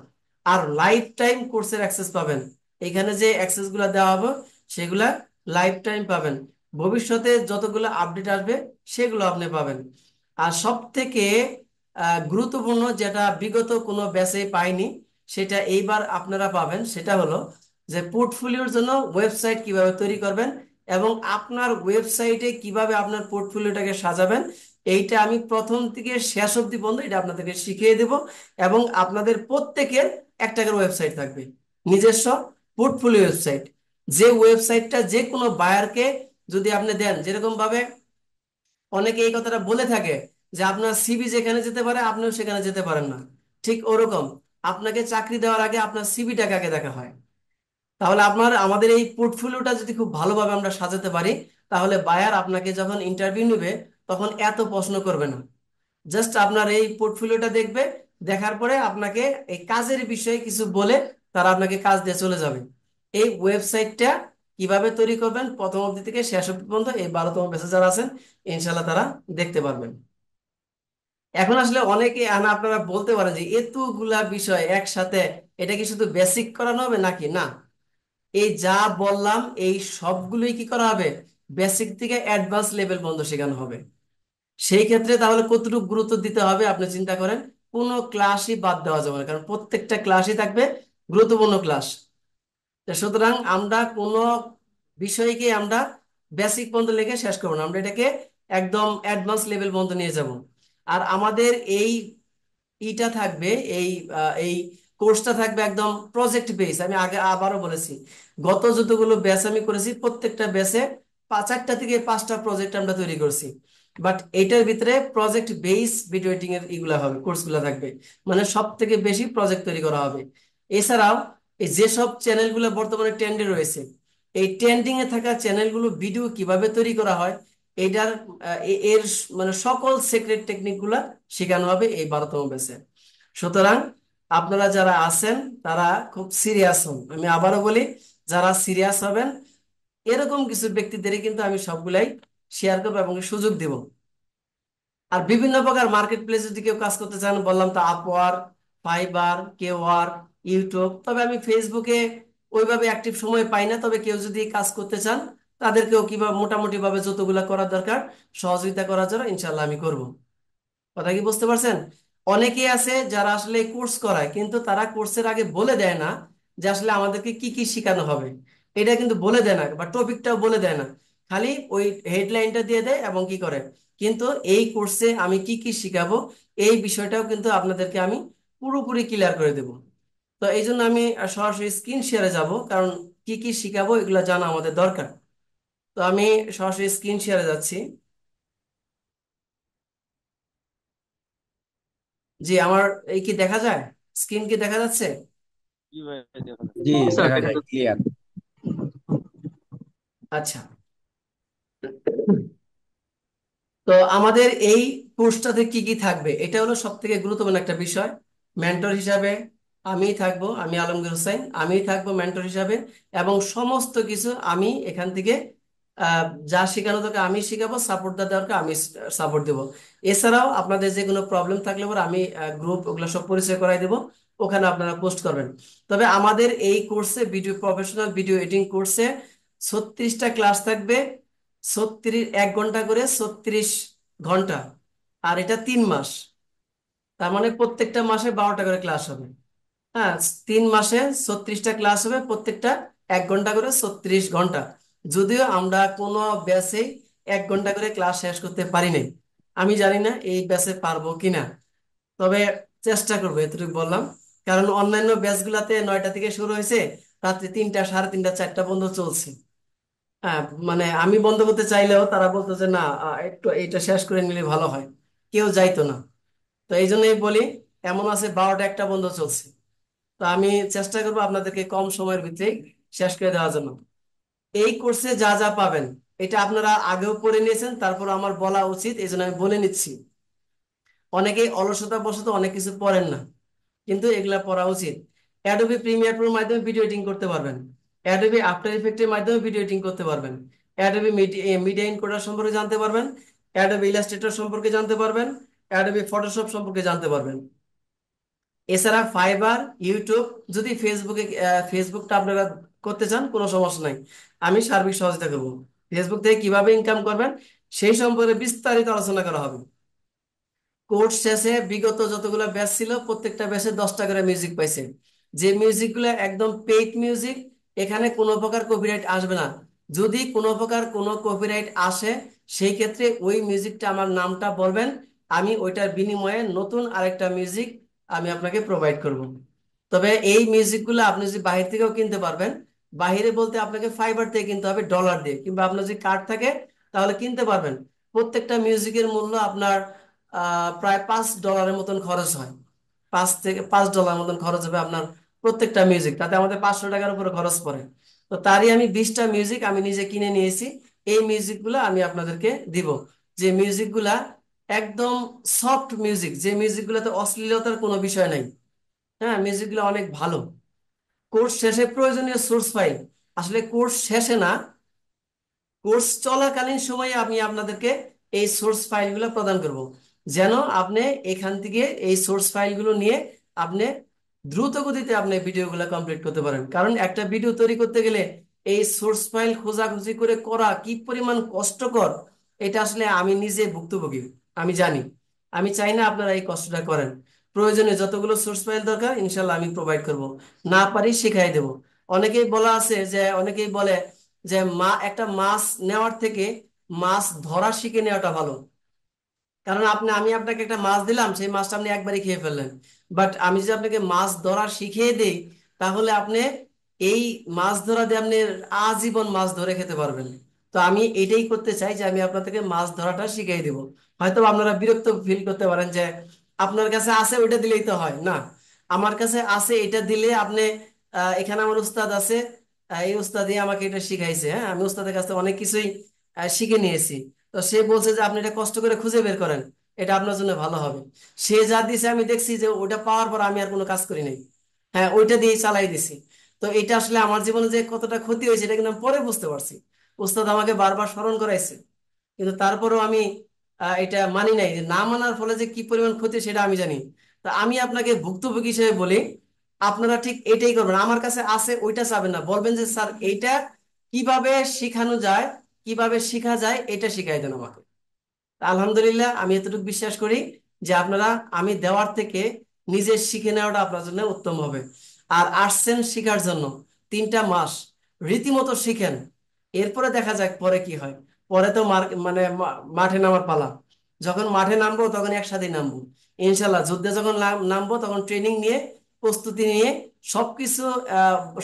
আর লাইফ টাইম কোর্সের অ্যাক্সেস পাবেন এখানে যে অ্যাক্সেসগুলো দেওয়া হবে সেগুলা লাইফ টাইম পাবেন ভবিষ্যতে যতগুলো আপডেট আসবে সেগুলো আপনি পাবেন আর সব থেকে গুরুত্বপূর্ণ যেটা বিগত কোনো ব্যাচে পাইনি সেটা এইবার আপনারা পাবেন সেটা হলো যে পোর্টফোলিওর জন্য ওয়েবসাইট কিভাবে তৈরি করবেন এবং আপনার ওয়েবসাইটে কিভাবে আপনার পোর্টফোলিওটাকে সাজাবেন এইটা আমি প্রথম থেকে শেষ অব্দি পর্যন্ত এটা আপনাদেরকে শিখিয়ে দেব এবং আপনাদের প্রত্যেকের একটা করে ওয়েবসাইট থাকবে নিজস্ব পোর্টফোলিও ওয়েবসাইট যে ওয়েবসাইটটা যে কোনো বায়ারকে যদি আপনি দেন যেরকম ভাবে অনেকে এই কথাটা বলে থাকে যে আপনার সিবি যেখানে যেতে পারে আপনিও সেখানে যেতে পারেন না ঠিক ওরকম আপনাকে চাকরি দেওয়ার আগে আপনার সিবিটাকে আগে দেখা হয় তাহলে আপনার আমাদের এই পোর্টফোলিওটা যদি খুব ভালোভাবে আমরা সাজাতে পারি তাহলে বায়ার আপনাকে যখন ইন্টারভিউ নেবে তখন এত প্রশ্ন করবে না জাস্ট আপনার এই পোর্টফোলিওটা দেখবে দেখার পরে আপনাকে এই কাজের বিষয়ে কিছু বলে তারা আপনাকে কাজ দিয়ে চলে যাবে এই ওয়েবসাইটটা কিভাবে তৈরি করবেন প্রথম অবধি থেকে শেষ অবধি পর্যন্ত এই বারোতম মেসেজ যারা আছেন ইনশাল্লাহ তারা দেখতে পারবেন এখন আসলে অনেকে আনা আপনারা বলতে পারেন যে এতগুলা বিষয় একসাথে এটা কি শুধু বেসিক করানো হবে নাকি না এই যা বললাম এই সবগুলোই কি করা হবে বেসিক থেকে অ্যাডভান্স লেভেল পর্যন্ত শেখানো হবে সেই ক্ষেত্রে তাহলে কতটুকু গুরুত্ব দিতে হবে আপনি চিন্তা করেন কোনো ক্লাসই বাদ দেওয়া যাবে না কারণ প্রত্যেকটা ক্লাসই থাকবে গুরুত্বপূর্ণ ক্লাস সুতরাং আমরা কোনো বিষয়কে আমরা বেসিক পর্যন্ত লেখে শেষ করবো না আমরা এটাকে একদম অ্যাডভান্স লেভেল পর্যন্ত নিয়ে যাব আর আমাদের এই ইটা থাকবে এই এই কোর্সটা থাকবে একদম প্রজেক্ট বেস আমি আগে আবারও বলেছি গত যতগুলো ব্যাচ আমি করেছি প্রত্যেকটা ব্যাচে পাঁচ চারটা থেকে পাঁচটা প্রজেক্ট আমরা তৈরি করছি বাট এটার ভিতরে প্রজেক্ট বেস ভিডিও এডিটিং এর ইগুলা হবে কোর্সগুলো থাকবে মানে সব থেকে বেশি প্রজেক্ট তৈরি করা হবে এছাড়াও এই যেসব চ্যানেলগুলো বর্তমানে ট্রেন্ডে রয়েছে এই ট্রেন্ডিং এ থাকা চ্যানেলগুলো ভিডিও কিভাবে তৈরি করা হয় এটার এর মানে সকল সিক্রেট টেকনিকগুলা শেখানো হবে এই বারোতম ব্যাচে সুতরাং আপনারা যারা আছেন তারা খুব সিরিয়াস হন আমি আবারও বলি যারা সিরিয়াস হবেন এরকম কিছু ব্যক্তিদেরই কিন্তু আমি সবগুলাই শেয়ার করবো এবং সুযোগ দেব আর বিভিন্ন প্রকার মার্কেট প্লেস যদি কেউ কাজ করতে চান বললাম তো আপওয়ার ফাইবার কেওয়ার ইউটিউব তবে আমি ফেসবুকে ওইভাবে অ্যাক্টিভ সময় পাই না তবে কেউ যদি কাজ করতে চান তাদেরকেও কিভাবে মোটামুটিভাবে যতগুলা করার দরকার সহযোগিতা করার জন্য ইনশাল্লাহ আমি করব কথা কি বুঝতে পারছেন অনেকে আছে যারা আসলে কোর্স করায় কিন্তু তারা কোর্সের আগে বলে দেয় না যে আসলে আমাদেরকে কি কি শেখানো হবে এটা কিন্তু বলে দেয় না বা টপিকটাও বলে দেয় না খালি ওই হেডলাইনটা দিয়ে দেয় এবং কি করে কিন্তু এই কোর্সে আমি কি কি শিখাবো এই বিষয়টাও কিন্তু আপনাদেরকে আমি পুরোপুরি ক্লিয়ার করে দেবো তো এই জন্য আমি সরাসরি স্ক্রিন শেয়ারে যাব কারণ কি কি শিখাবো এগুলো জানা আমাদের দরকার তো আমি সরাসরি স্ক্রিন শেয়ারে যাচ্ছি জি আমার এই কি দেখা যায় স্ক্রিন কি দেখা যাচ্ছে আচ্ছা, আচ্ছা, আচ্ছা, আচ্ছা তো আমাদের এই কোর্সটাতে কি কি থাকবে এটা হলো সব থেকে গুরুত্বপূর্ণ একটা বিষয় মেন্টর হিসাবে আমি থাকবো আমি আলমগীর হোসেন আমি থাকবো মেন্টর হিসাবে এবং সমস্ত কিছু আমি এখান থেকে যা শেখানো থাকে আমি শেখাবো সাপোর্ট দেওয়া দরকার আমি সাপোর্ট দেবো এছাড়াও আপনাদের যে কোনো প্রবলেম থাকলে পর আমি গ্রুপ ওগুলো সব পরিচয় করাই দেবো ওখানে আপনারা পোস্ট করবেন তবে আমাদের এই কোর্সে ভিডিও প্রফেশনাল ভিডিও এডিটিং কোর্সে ছত্রিশটা ক্লাস থাকবে ছত্রিশ এক ঘন্টা করে ছত্রিশ ঘন্টা আর এটা তিন মাস তার মানে প্রত্যেকটা মাসে বারোটা করে ক্লাস হবে হ্যাঁ তিন মাসে ছত্রিশটা ক্লাস হবে প্রত্যেকটা এক ঘন্টা করে ছত্রিশ ঘন্টা যদিও আমরা কোনো ব্যাচেই এক ঘন্টা করে ক্লাস শেষ করতে পারি নাই আমি জানি না এই ব্যাচে পারবো কিনা তবে চেষ্টা করবো এতটুকু বললাম কারণ অন্যান্য গুলাতে নয়টা থেকে শুরু হয়েছে রাত্রি তিনটা সাড়ে তিনটা চারটা বন্ধ চলছে হ্যাঁ মানে আমি বন্ধ করতে চাইলেও তারা বলতো যে না একটু এটা শেষ করে নিলে ভালো হয় কেউ যাইতো না তো এই জন্যই বলি এমন আছে বারোটা একটা বন্ধ চলছে তো আমি চেষ্টা করব আপনাদেরকে কম সময়ের ভিতরে শেষ করে দেওয়ার জন্য এই কোর্সে যা যা পাবেন এটা আপনারা আগেও পড়ে নিয়েছেন তারপর আমার বলা উচিত এই জন্য আমি বলে নিচ্ছি অনেকেই অলসতা বসত অনেক কিছু পড়েন না কিন্তু এগুলা পড়া উচিত অ্যাডোবি প্রিমিয়ার প্রোর মাধ্যমে ভিডিও এডিটিং করতে পারবেন অ্যাডোবি আফটার ইফেক্টের মাধ্যমে ভিডিও এডিটিং করতে পারবেন অ্যাডোবি মিডিয়া ইনকোডার সম্পর্কে জানতে পারবেন অ্যাডোবি ইলাস্ট্রেটর সম্পর্কে জানতে পারবেন অ্যাডোবি ফটোশপ সম্পর্কে জানতে পারবেন এছাড়া ফাইবার ইউটিউব যদি ফেসবুকে ফেসবুকটা আপনারা করতে চান কোনো সমস্যা নাই আমি সার্বিক সহযোগিতা করব ফেসবুক থেকে কিভাবে ইনকাম করবেন সেই সম্পর্কে বিস্তারিত আলোচনা করা হবে কোর্স শেষে বিগত যতগুলো ব্যাচ ছিল প্রত্যেকটা ব্যাচে দশটা করে মিউজিক পাইছে যে মিউজিকগুলো একদম পেইড মিউজিক এখানে কোনো প্রকার কপিরাইট আসবে না যদি কোনো প্রকার কোনো কপিরাইট আসে সেই ক্ষেত্রে ওই মিউজিকটা আমার নামটা বলবেন আমি ওইটার বিনিময়ে নতুন আরেকটা মিউজিক আমি আপনাকে প্রোভাইড করব তবে এই মিউজিকগুলো আপনি যদি বাহির থেকেও কিনতে পারবেন বাহিরে বলতে আপনাকে ফাইবার থেকে কিনতে হবে ডলার দিয়ে কিংবা আপনার যদি কার্ড থাকে তাহলে কিনতে পারবেন প্রত্যেকটা মিউজিকের মূল্য আপনার প্রায় পাঁচ ডলারের মতন খরচ হয় পাঁচ থেকে পাঁচ ডলার মতন খরচ হবে আপনার প্রত্যেকটা মিউজিক তাতে আমাদের পাঁচশো টাকার উপরে খরচ পড়ে তো তারই আমি বিশটা মিউজিক আমি নিজে কিনে নিয়েছি এই মিউজিকগুলো আমি আপনাদেরকে দিব যে মিউজিকগুলা একদম সফট মিউজিক যে মিউজিকগুলোতে অশ্লীলতার কোনো বিষয় নাই হ্যাঁ মিউজিকগুলো অনেক ভালো কোর্স শেষে প্রয়োজনীয় সোর্স ফাইল আসলে কোর্স শেষে না কোর্স চলাকালীন সময়ে আমি আপনাদেরকে এই সোর্স ফাইলগুলো প্রদান করব যেন আপনি এখান থেকে এই সোর্স ফাইলগুলো নিয়ে আপনি দ্রুত গতিতে আপনি ভিডিওগুলো কমপ্লিট করতে পারেন কারণ একটা ভিডিও তৈরি করতে গেলে এই সোর্স ফাইল খোঁজাখুঁজি করে করা কি পরিমাণ কষ্টকর এটা আসলে আমি নিজে ভুক্তভোগী আমি জানি আমি চাই না আপনারা এই কষ্টটা করেন প্রয়োজনে যতগুলো সোর্স ফাইল দরকার ইনশাল্লাহ আমি প্রোভাইড করব না পারি শেখাই দেব অনেকেই বলা আছে যে অনেকেই বলে যে মা একটা মাছ নেওয়ার থেকে মাছ ধরা শিখে নেওয়াটা ভালো কারণ আপনি আমি আপনাকে একটা মাছ দিলাম সেই মাছটা আপনি একবারই খেয়ে ফেললেন বাট আমি যদি আপনাকে মাছ ধরা শিখিয়ে দিই তাহলে আপনি এই মাছ ধরা দিয়ে আপনি আজীবন মাছ ধরে খেতে পারবেন তো আমি এটাই করতে চাই যে আমি আপনাদেরকে মাছ ধরাটা শিখিয়ে দেব হয়তো আপনারা বিরক্ত ফিল করতে পারেন যে আপনার কাছে আছে ওইটা দিলেই তো হয় না আমার কাছে আছে এটা দিলে আপনি এখানে আমার উস্তাদ আছে এই উস্তাদই আমাকে এটা শিখাইছে হ্যাঁ আমি উস্তাদের কাছে অনেক কিছুই শিখে নিয়েছি তো সে বলছে যে আপনি এটা কষ্ট করে খুঁজে বের করেন এটা আপনার জন্য ভালো হবে সে যা দিছে আমি দেখছি যে ওটা পাওয়ার পর আমি আর কোনো কাজ করি নাই হ্যাঁ ওইটা দিয়ে চালাই দিছি তো এটা আসলে আমার জীবনে যে কতটা ক্ষতি হয়েছে এটা কিন্তু আমি পরে বুঝতে পারছি উস্তাদ আমাকে বারবার স্মরণ করাইছে কিন্তু তারপরও আমি এটা মানি নাই যে না মানার ফলে যে কি পরিমাণ ক্ষতি সেটা আমি জানি তা আমি আপনাকে ভুক্তভোগী হিসেবে বলি আপনারা ঠিক এটাই করবেন আমার কাছে আছে ওইটা চাবেন না বলবেন যে স্যার এইটা কিভাবে শিখানো যায় কিভাবে শেখা যায় এটা শিখাই দেন আমাকে আলহামদুলিল্লাহ আমি এতটুকু বিশ্বাস করি যে আপনারা আমি দেওয়ার থেকে নিজে শিখে নেওয়াটা আপনার জন্য উত্তম হবে আর আসছেন শিখার জন্য তিনটা মাস রীতিমতো শিখেন এরপরে দেখা যাক পরে কি হয় পরে তো মানে মাঠে নামার পালা যখন মাঠে নামবো তখন একসাথে নামবো ইনশাল্লাহ যুদ্ধে যখন নামবো তখন ট্রেনিং নিয়ে প্রস্তুতি নিয়ে সবকিছু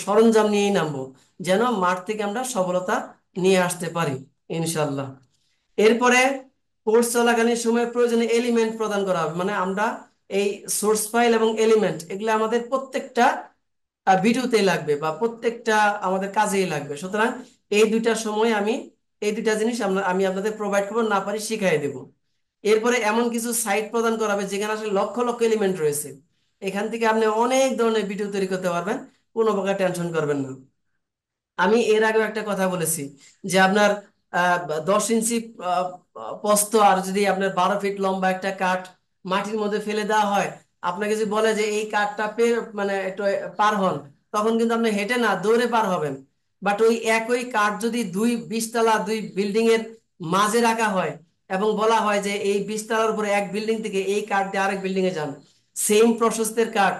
সরঞ্জাম নিয়েই নামবো যেন মাঠ থেকে আমরা সফলতা নিয়ে আসতে পারি ইনশাল্লাহ এরপরে কোর্স চলাকালীন সময় প্রয়োজনে এলিমেন্ট প্রদান করা হবে মানে আমরা এই সোর্স ফাইল এবং এলিমেন্ট এগুলো আমাদের প্রত্যেকটা ভিডিওতেই লাগবে বা প্রত্যেকটা আমাদের কাজেই লাগবে সুতরাং এই দুইটা সময় আমি এই দুইটা জিনিস আমি আপনাদের প্রোভাইড করবো না পারি শিখাই দেব এরপরে এমন কিছু সাইট প্রদান করা হবে যেখানে আসলে লক্ষ লক্ষ এলিমেন্ট রয়েছে এখান থেকে আপনি অনেক ধরনের ভিডিও তৈরি করতে পারবেন কোনো প্রকার টেনশন করবেন না আমি এর আগেও একটা কথা বলেছি যে আপনার দশ ইঞ্চি প্রস্ত আর যদি আপনার বারো ফিট লম্বা একটা কাঠ মাটির মধ্যে ফেলে দেওয়া হয় আপনাকে যদি বলে যে এই কাঠটা পেয়ে মানে একটু পার হন তখন কিন্তু আপনি হেঁটে না দৌড়ে পার হবেন বাট ওই একই কাঠ যদি দুই বিশতলা দুই বিল্ডিং এর মাঝে রাখা হয় এবং বলা হয় যে এই বিশতলার উপরে এক বিল্ডিং থেকে এই কাঠ দিয়ে আরেক বিল্ডিং এ যান সেম প্রশস্তের কাঠ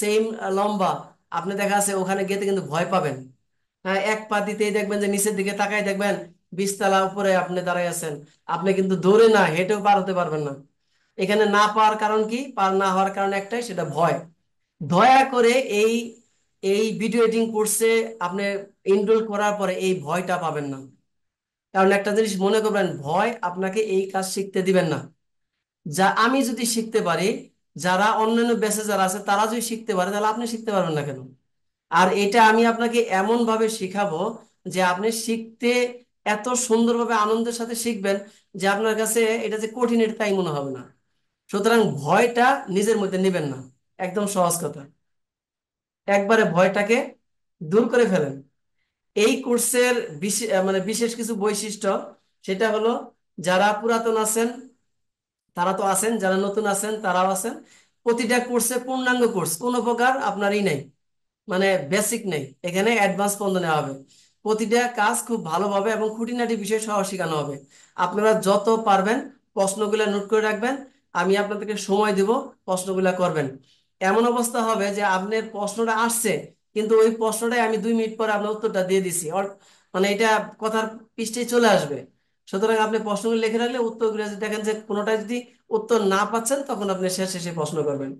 সেম লম্বা আপনি দেখা আছে ওখানে গেতে কিন্তু ভয় পাবেন হ্যাঁ এক পা দিতেই দেখবেন যে নিচের দিকে তাকাই দেখবেন বিশতলা উপরে আপনি দাঁড়াই আছেন আপনি কিন্তু দৌড়ে না হেঁটেও পার হতে পারবেন না এখানে না পাওয়ার কারণ কি পার না হওয়ার কারণ একটাই সেটা ভয় দয়া করে এই এই ভিডিও এডিটিং কোর্সে আপনি এনরোল করার পরে এই ভয়টা পাবেন না কারণ একটা জিনিস মনে করবেন ভয় আপনাকে এই কাজ শিখতে দিবেন না যা আমি যদি শিখতে পারি যারা অন্যান্য ব্যাচে যারা আছে তারা যদি শিখতে পারে তাহলে আপনি শিখতে পারবেন না কেন আর এটা আমি আপনাকে এমনভাবে শিখাবো যে আপনি শিখতে এত সুন্দরভাবে আনন্দের সাথে শিখবেন যে আপনার কাছে এটা যে কঠিন এটা তাই মনে হবে না সুতরাং ভয়টা নিজের মধ্যে নেবেন না একদম সহজ কথা একবারে ভয়টাকে দূর করে ফেলেন এই কোর্সের বিশেষ মানে বিশেষ কিছু বৈশিষ্ট্য সেটা হলো যারা পুরাতন আছেন তারা তো আছেন যারা নতুন আছেন তারাও আছেন প্রতিটা কোর্সে পূর্ণাঙ্গ কোর্স কোনো প্রকার আপনারই নেই মানে বেসিক নেই এখানে অ্যাডভান্স পর্যন্ত নেওয়া হবে প্রতিটা কাজ খুব ভালোভাবে এবং খুঁটিনাটি বিষয় সহ শেখানো হবে আপনারা যত পারবেন প্রশ্নগুলো নোট করে রাখবেন আমি আপনাদেরকে সময় দেব প্রশ্নগুলো করবেন এমন অবস্থা হবে যে আপনার প্রশ্নটা আসছে কিন্তু ওই প্রশ্নটাই আমি দুই মিনিট পরে আপনার উত্তরটা দিয়ে দিছি মানে এটা কথার পৃষ্ঠেই চলে আসবে সুতরাং আপনি প্রশ্নগুলো লিখে রাখলে উত্তরগুলো দেখেন যে কোনোটা যদি উত্তর না পাচ্ছেন তখন আপনি শেষ শেষে প্রশ্ন করবেন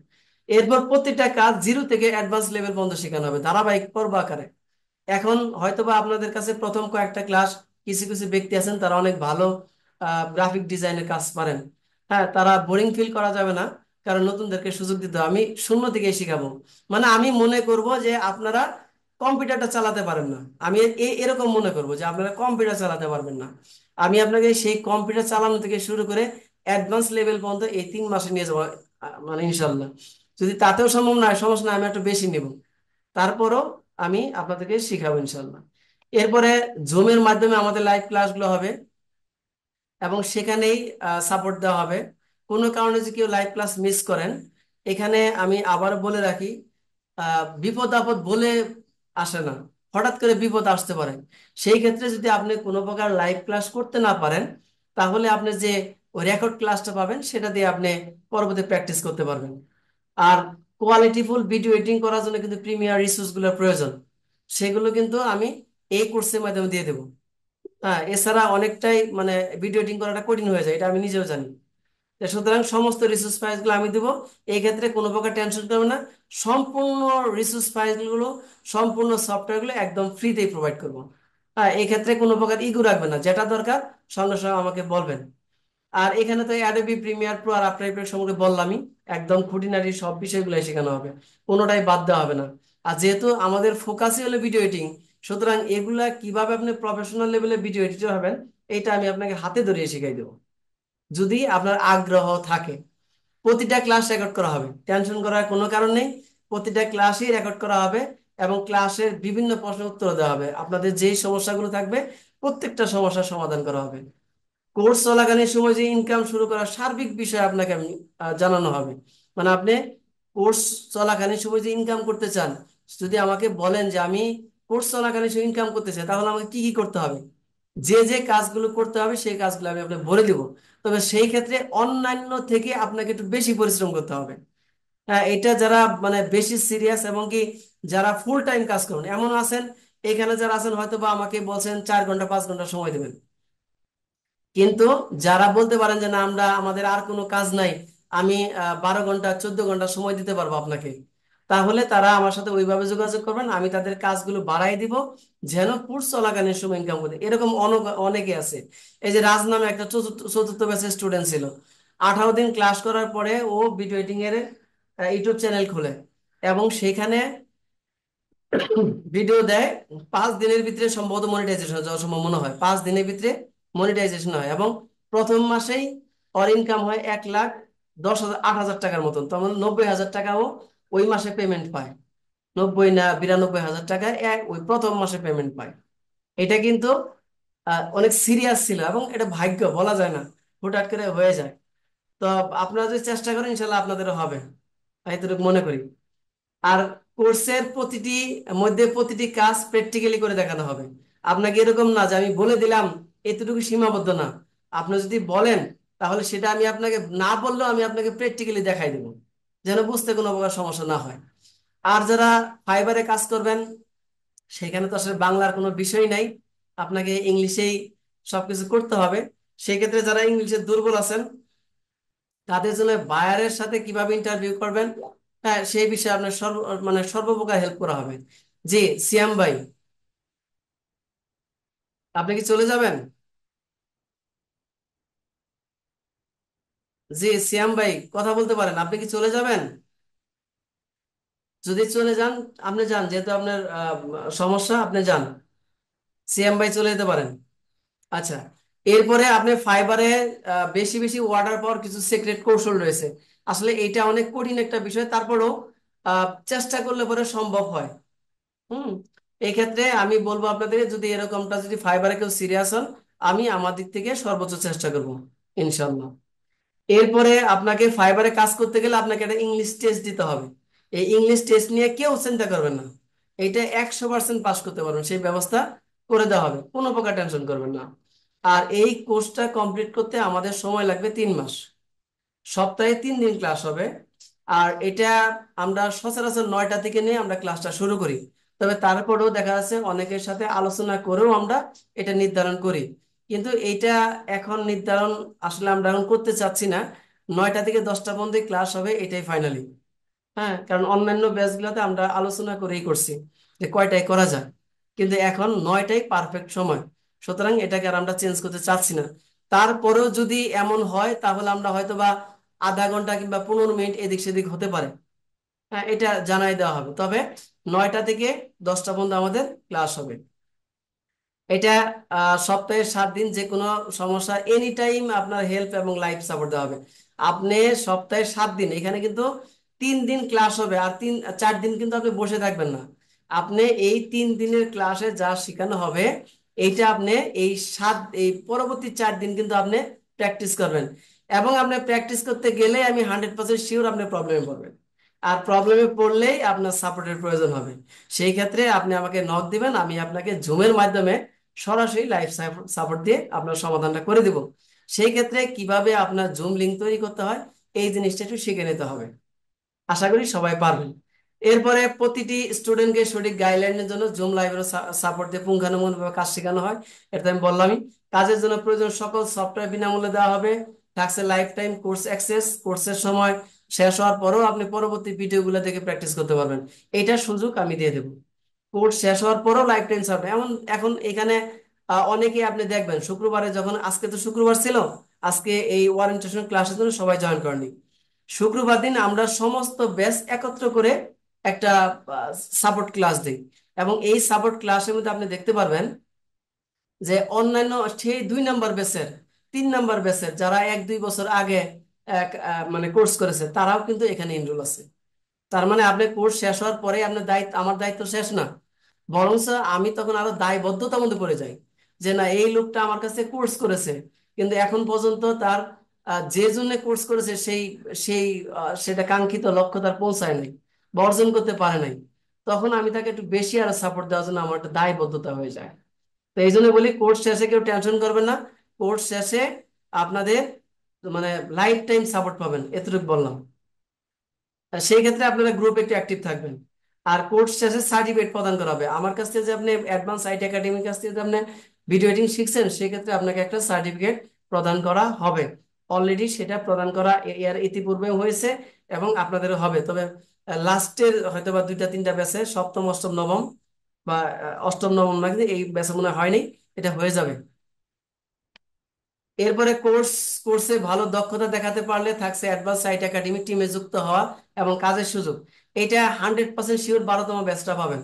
এরপর প্রতিটা কাজ জিরো থেকে অ্যাডভান্স লেভেল পর্যন্ত শেখানো হবে ধারাবাহিক পর্ব আকারে এখন হয়তোবা আপনাদের কাছে প্রথম কয়েকটা ক্লাস কিছু কিছু ব্যক্তি আছেন তারা অনেক ভালো গ্রাফিক ডিজাইনের কাজ পারেন হ্যাঁ তারা বোরিং ফিল করা যাবে না কারণ নতুনদেরকে সুযোগ দিতে আমি শূন্য থেকে শিখাবো মানে আমি মনে করব যে আপনারা কম্পিউটারটা চালাতে পারেন না আমি এরকম মনে করব যে আপনারা কম্পিউটার চালাতে পারবেন না আমি আপনাকে সেই কম্পিউটার চালানো থেকে শুরু করে অ্যাডভান্স লেভেল পর্যন্ত এই তিন মাসে নিয়ে যাবো মানে ইনশাল্লাহ যদি তাতেও সম্ভব না সমস্যা না আমি একটু বেশি নেব তারপরও আমি আপনাদেরকে শিখাবো ইনশাল্লাহ এরপরে জুমের মাধ্যমে আমাদের লাইভ ক্লাসগুলো হবে এবং সেখানেই সাপোর্ট দেওয়া হবে কোনো কারণে যদি কেউ লাইভ ক্লাস মিস করেন এখানে আমি আবার বলে রাখি বিপদ আপদ বলে আসে না হঠাৎ করে বিপদ আসতে পারে সেই ক্ষেত্রে যদি আপনি কোনো প্রকার লাইভ ক্লাস করতে না পারেন তাহলে আপনি যে রেকর্ড ক্লাসটা পাবেন সেটা দিয়ে আপনি পরবর্তী প্র্যাকটিস করতে পারবেন আর কোয়ালিটিফুল ভিডিও এডিটিং করার জন্য কিন্তু প্রিমিয়ার রিসোর্সগুলোর প্রয়োজন সেগুলো কিন্তু আমি এই কোর্সের মাধ্যমে দিয়ে দেবো হ্যাঁ এছাড়া অনেকটাই মানে ভিডিও এডিটিং করাটা কঠিন হয়ে যায় এটা আমি নিজেও জানি সুতরাং সমস্ত রিসোর্স ফাইলগুলো আমি দেবো এই ক্ষেত্রে কোনো প্রকার টেনশন করবে না সম্পূর্ণ রিসোর্স ফাইলগুলো সম্পূর্ণ সফটওয়্যারগুলো একদম ফ্রিতেই প্রোভাইড করবো হ্যাঁ এই ক্ষেত্রে কোনো প্রকার ইগু রাখবে না যেটা দরকার সঙ্গে সঙ্গে আমাকে বলবেন আর এখানে তো অ্যাডোবি প্রিমিয়ার প্রো আর আফটার ইফেক্ট সম্পর্কে বললামই একদম খুঁটিনাটি সব বিষয়গুলো শেখানো হবে কোনোটাই বাদ দেওয়া হবে না আর যেহেতু আমাদের ফোকাসই হলো ভিডিও এডিটিং সুতরাং এগুলা কিভাবে আপনি প্রফেশনাল লেভেলে ভিডিও এডিটর হবেন এটা আমি আপনাকে হাতে ধরিয়ে শিখাই দেবো যদি আপনার আগ্রহ থাকে প্রতিটা ক্লাস রেকর্ড করা হবে টেনশন করার কোনো কারণ নেই প্রতিটা ক্লাসই রেকর্ড করা হবে এবং ক্লাসের বিভিন্ন প্রশ্নের উত্তর দেওয়া হবে আপনাদের যেই সমস্যাগুলো থাকবে প্রত্যেকটা সমস্যার সমাধান করা হবে কোর্স চলাকালীন সময় যে ইনকাম শুরু করার সার্বিক বিষয়ে আপনাকে আমি জানানো হবে মানে আপনি কোর্স চলাকালীন সময় যে ইনকাম করতে চান যদি আমাকে বলেন যে আমি কোর্স চলাকালীন সময় ইনকাম করতে চাই তাহলে আমাকে কি কি করতে হবে যে যে কাজগুলো করতে হবে সেই কাজগুলো আমি আপনাকে বলে দিব তবে সেই ক্ষেত্রে অন্যান্য থেকে আপনাকে একটু বেশি পরিশ্রম করতে হবে হ্যাঁ এটা যারা মানে বেশি সিরিয়াস এবং কি যারা ফুল টাইম কাজ করেন এমন আছেন এখানে যারা আছেন হয়তো বা আমাকে বলছেন চার ঘন্টা পাঁচ ঘন্টা সময় দেবেন কিন্তু যারা বলতে পারেন যে না আমরা আমাদের আর কোনো কাজ নাই আমি বারো ঘন্টা চোদ্দ ঘন্টা সময় দিতে পারবো আপনাকে তাহলে তারা আমার সাথে ওইভাবে যোগাযোগ করবেন আমি তাদের কাজগুলো বাড়াই দিব যেন কোর্স চলাকালীন সময় ইনকাম করে এরকম অনেকে আছে এই যে রাজ নামে একটা চতুর্থ ব্যাচের স্টুডেন্ট ছিল আঠারো দিন ক্লাস করার পরে ও ভিডিও এডিটিং এর ইউটিউব চ্যানেল খুলে এবং সেখানে ভিডিও দেয় পাঁচ দিনের ভিতরে সম্ভবত মনিটাইজেশন যাওয়ার সম্ভব মনে হয় পাঁচ দিনের ভিতরে মনিটাইজেশন হয় এবং প্রথম মাসেই ওর ইনকাম হয় এক লাখ দশ হাজার আট হাজার টাকার মতন তখন মানে নব্বই হাজার টাকাও ওই মাসে পেমেন্ট পায় নব্বই না বিরানব্বই হাজার টাকা এক ওই প্রথম মাসে পেমেন্ট পায় এটা কিন্তু অনেক সিরিয়াস ছিল এবং এটা ভাগ্য বলা যায় না হুটাট করে হয়ে যায় তো আপনারা যদি চেষ্টা করেন ইনশাল্লাহ আপনাদের হবে আমি তো মনে করি আর কোর্সের প্রতিটি মধ্যে প্রতিটি কাজ প্র্যাকটিক্যালি করে দেখানো হবে আপনাকে এরকম না যে আমি বলে দিলাম এতটুকু সীমাবদ্ধ না আপনি যদি বলেন তাহলে সেটা আমি আপনাকে না বললেও আমি আপনাকে প্র্যাকটিক্যালি দেখাই দেবো যেন বুঝতে কোনো প্রকার সমস্যা না হয় আর যারা ফাইবারে কাজ করবেন সেখানে তো আসলে বাংলার কোনো বিষয় নাই আপনাকে ইংলিশেই সবকিছু করতে হবে সেক্ষেত্রে যারা ইংলিশে দুর্বল আছেন তাদের জন্য বায়ারের সাথে কিভাবে ইন্টারভিউ করবেন হ্যাঁ সেই বিষয়ে আপনার সর্ব মানে সর্বপ্রকার হেল্প করা হবে জি সিয়াম ভাই আপনি কি চলে যাবেন জি সিয়াম ভাই কথা বলতে পারেন আপনি কি চলে যাবেন যদি চলে যান আপনি যান যেহেতু আপনার সমস্যা আপনি যান সিএম ভাই চলে যেতে পারেন আচ্ছা এরপরে আপনি ফাইবারে বেশি বেশি ওয়ার্ডার পাওয়ার কিছু সিক্রেট কৌশল রয়েছে আসলে এটা অনেক কঠিন একটা বিষয় তারপরেও চেষ্টা করলে পরে সম্ভব হয় হুম এক্ষেত্রে আমি বলবো আপনাদের যদি এরকমটা যদি ফাইবারে কেউ সিরিয়াস হন আমি আমার দিক থেকে সর্বোচ্চ চেষ্টা করবো ইনশাল্লাহ এরপরে আপনাকে ফাইবারে কাজ করতে গেলে আপনাকে একটা ইংলিশ টেস্ট দিতে হবে এই ইংলিশ টেস্ট নিয়ে কেউ চিন্তা করবেন না এটা একশো পার্সেন্ট পাস করতে পারবেন সেই ব্যবস্থা করে দেওয়া হবে কোনো প্রকার টেনশন করবেন না আর এই কোর্সটা কমপ্লিট করতে আমাদের সময় লাগবে তিন মাস সপ্তাহে তিন দিন ক্লাস হবে আর এটা আমরা সচরাচর নয়টা থেকে নিয়ে আমরা ক্লাসটা শুরু করি তবে তারপরেও দেখা যাচ্ছে অনেকের সাথে আলোচনা করেও আমরা এটা নির্ধারণ করি কিন্তু এইটা এখন নির্ধারণ আসলে আমরা এখন করতে চাচ্ছি না নয়টা থেকে দশটা পর্যন্ত ক্লাস হবে এটাই ফাইনালি হ্যাঁ কারণ অন্যান্য ব্যাচগুলোতে আমরা আলোচনা করেই করছি যে কয়টায় করা যায় কিন্তু এখন নয়টাই পারফেক্ট সময় সুতরাং এটাকে আর আমরা চেঞ্জ করতে চাচ্ছি না তারপরেও যদি এমন হয় তাহলে আমরা হয়তো বা আধা ঘন্টা কিংবা পনেরো মিনিট এদিক সেদিক হতে পারে হ্যাঁ এটা জানাই দেওয়া হবে তবে নয়টা থেকে দশটা পর্যন্ত আমাদের ক্লাস হবে এটা সপ্তাহে সাত দিন যে কোনো সমস্যা এনি টাইম আপনার হেল্প এবং লাইফ সাপোর্ট দেওয়া হবে আপনি সপ্তাহে সাত দিন এখানে কিন্তু তিন দিন ক্লাস হবে আর তিন চার দিন কিন্তু আপনি বসে থাকবেন না আপনি এই তিন দিনের ক্লাসে যা শেখানো হবে এইটা আপনি এই সাত এই পরবর্তী চার দিন কিন্তু আপনি প্র্যাকটিস করবেন এবং আপনি প্র্যাকটিস করতে গেলে আমি হান্ড্রেড পার্সেন্ট শিওর আপনি প্রবলেমে পড়বেন আর প্রবলেমে পড়লেই আপনার সাপোর্টের প্রয়োজন হবে সেই ক্ষেত্রে আপনি আমাকে নক দিবেন আমি আপনাকে জুমের মাধ্যমে সরাসরি লাইভ সাপোর্ট দিয়ে আপনার সমাধানটা করে দেব সেই ক্ষেত্রে কিভাবে আপনার জুম লিঙ্ক তৈরি করতে হয় এই জিনিসটা একটু শিখে নিতে হবে আশা করি সবাই পারবেন এরপরে প্রতিটি স্টুডেন্টকে সঠিক গাইডলাইনের জন্য জুম লাইভের সাপোর্ট দিয়ে পুঙ্খানুপুঙ্খভাবে কাজ শেখানো হয় এটা আমি বললামই কাজের জন্য প্রয়োজন সকল সফটওয়্যার বিনামূল্যে দেওয়া হবে থাকছে লাইফ টাইম কোর্স অ্যাক্সেস কোর্সের সময় শেষ হওয়ার পরেও আপনি পরবর্তী ভিডিওগুলো দেখে প্র্যাকটিস করতে পারবেন এটা সুযোগ আমি দিয়ে দেবো কোর্স শেষ হওয়ার পরেও লাইফ টাইম সার্ভে এমন এখন এখানে অনেকেই আপনি দেখবেন শুক্রবারে যখন আজকে তো শুক্রবার ছিল আজকে এই ওরিয়েন্টেশন ক্লাসের জন্য সবাই জয়েন করেনি শুক্রবার দিন আমরা সমস্ত ব্যাচ একত্র করে একটা সাপোর্ট ক্লাস দিই এবং এই সাপোর্ট ক্লাসের মধ্যে আপনি দেখতে পারবেন যে অন্যান্য সেই দুই নাম্বার ব্যাচের তিন নাম্বার ব্যাচের যারা এক দুই বছর আগে এক মানে কোর্স করেছে তারাও কিন্তু এখানে ইনরোল আছে তার মানে আপনি কোর্স শেষ হওয়ার পরে আপনার দায়িত্ব আমার দায়িত্ব শেষ না বরঞ্চ আমি তখন আরো দায়বদ্ধতার মধ্যে পড়ে যাই যে না এই লোকটা আমার কাছে কোর্স করেছে কিন্তু এখন পর্যন্ত তার যে জন্য কোর্স করেছে সেই সেই সেটা কাঙ্ক্ষিত লক্ষ্য তার পৌঁছায় নাই বর্জন করতে পারে নাই তখন আমি তাকে একটু বেশি আর সাপোর্ট দেওয়ার জন্য আমার একটা দায়বদ্ধতা হয়ে যায় তো এই জন্য বলি কোর্স শেষে কেউ টেনশন করবেন না কোর্স শেষে আপনাদের মানে লাইফ টাইম সাপোর্ট পাবেন এতটুকু বললাম সেই ক্ষেত্রে আপনারা গ্রুপ একটু অ্যাক্টিভ থাকবেন আর কোর্স শেষে সার্টিফিকেট প্রদান করা হবে আমার কাছ থেকে যে আপনি অ্যাডভান্স আইটি একাডেমির কাছ থেকে যে আপনি ভিডিও এডিটিং শিখছেন সেক্ষেত্রে আপনাকে একটা সার্টিফিকেট প্রদান করা হবে অলরেডি সেটা প্রদান করা এর ইতিপূর্বে হয়েছে এবং আপনাদের হবে তবে লাস্টের হয়তো বা দুইটা তিনটা ব্যাচে সপ্তম অষ্টম নবম বা অষ্টম নবম না কিন্তু এই ব্যাচে মনে হয়নি এটা হয়ে যাবে এরপরে কোর্স কোর্সে ভালো দক্ষতা দেখাতে পারলে থাকছে অ্যাডভান্স সাইট একাডেমি টিমে যুক্ত হওয়া এবং কাজের সুযোগ এটা হান্ড্রেড পার্সেন্ট শিওর বারোতম ব্যাচটা পাবেন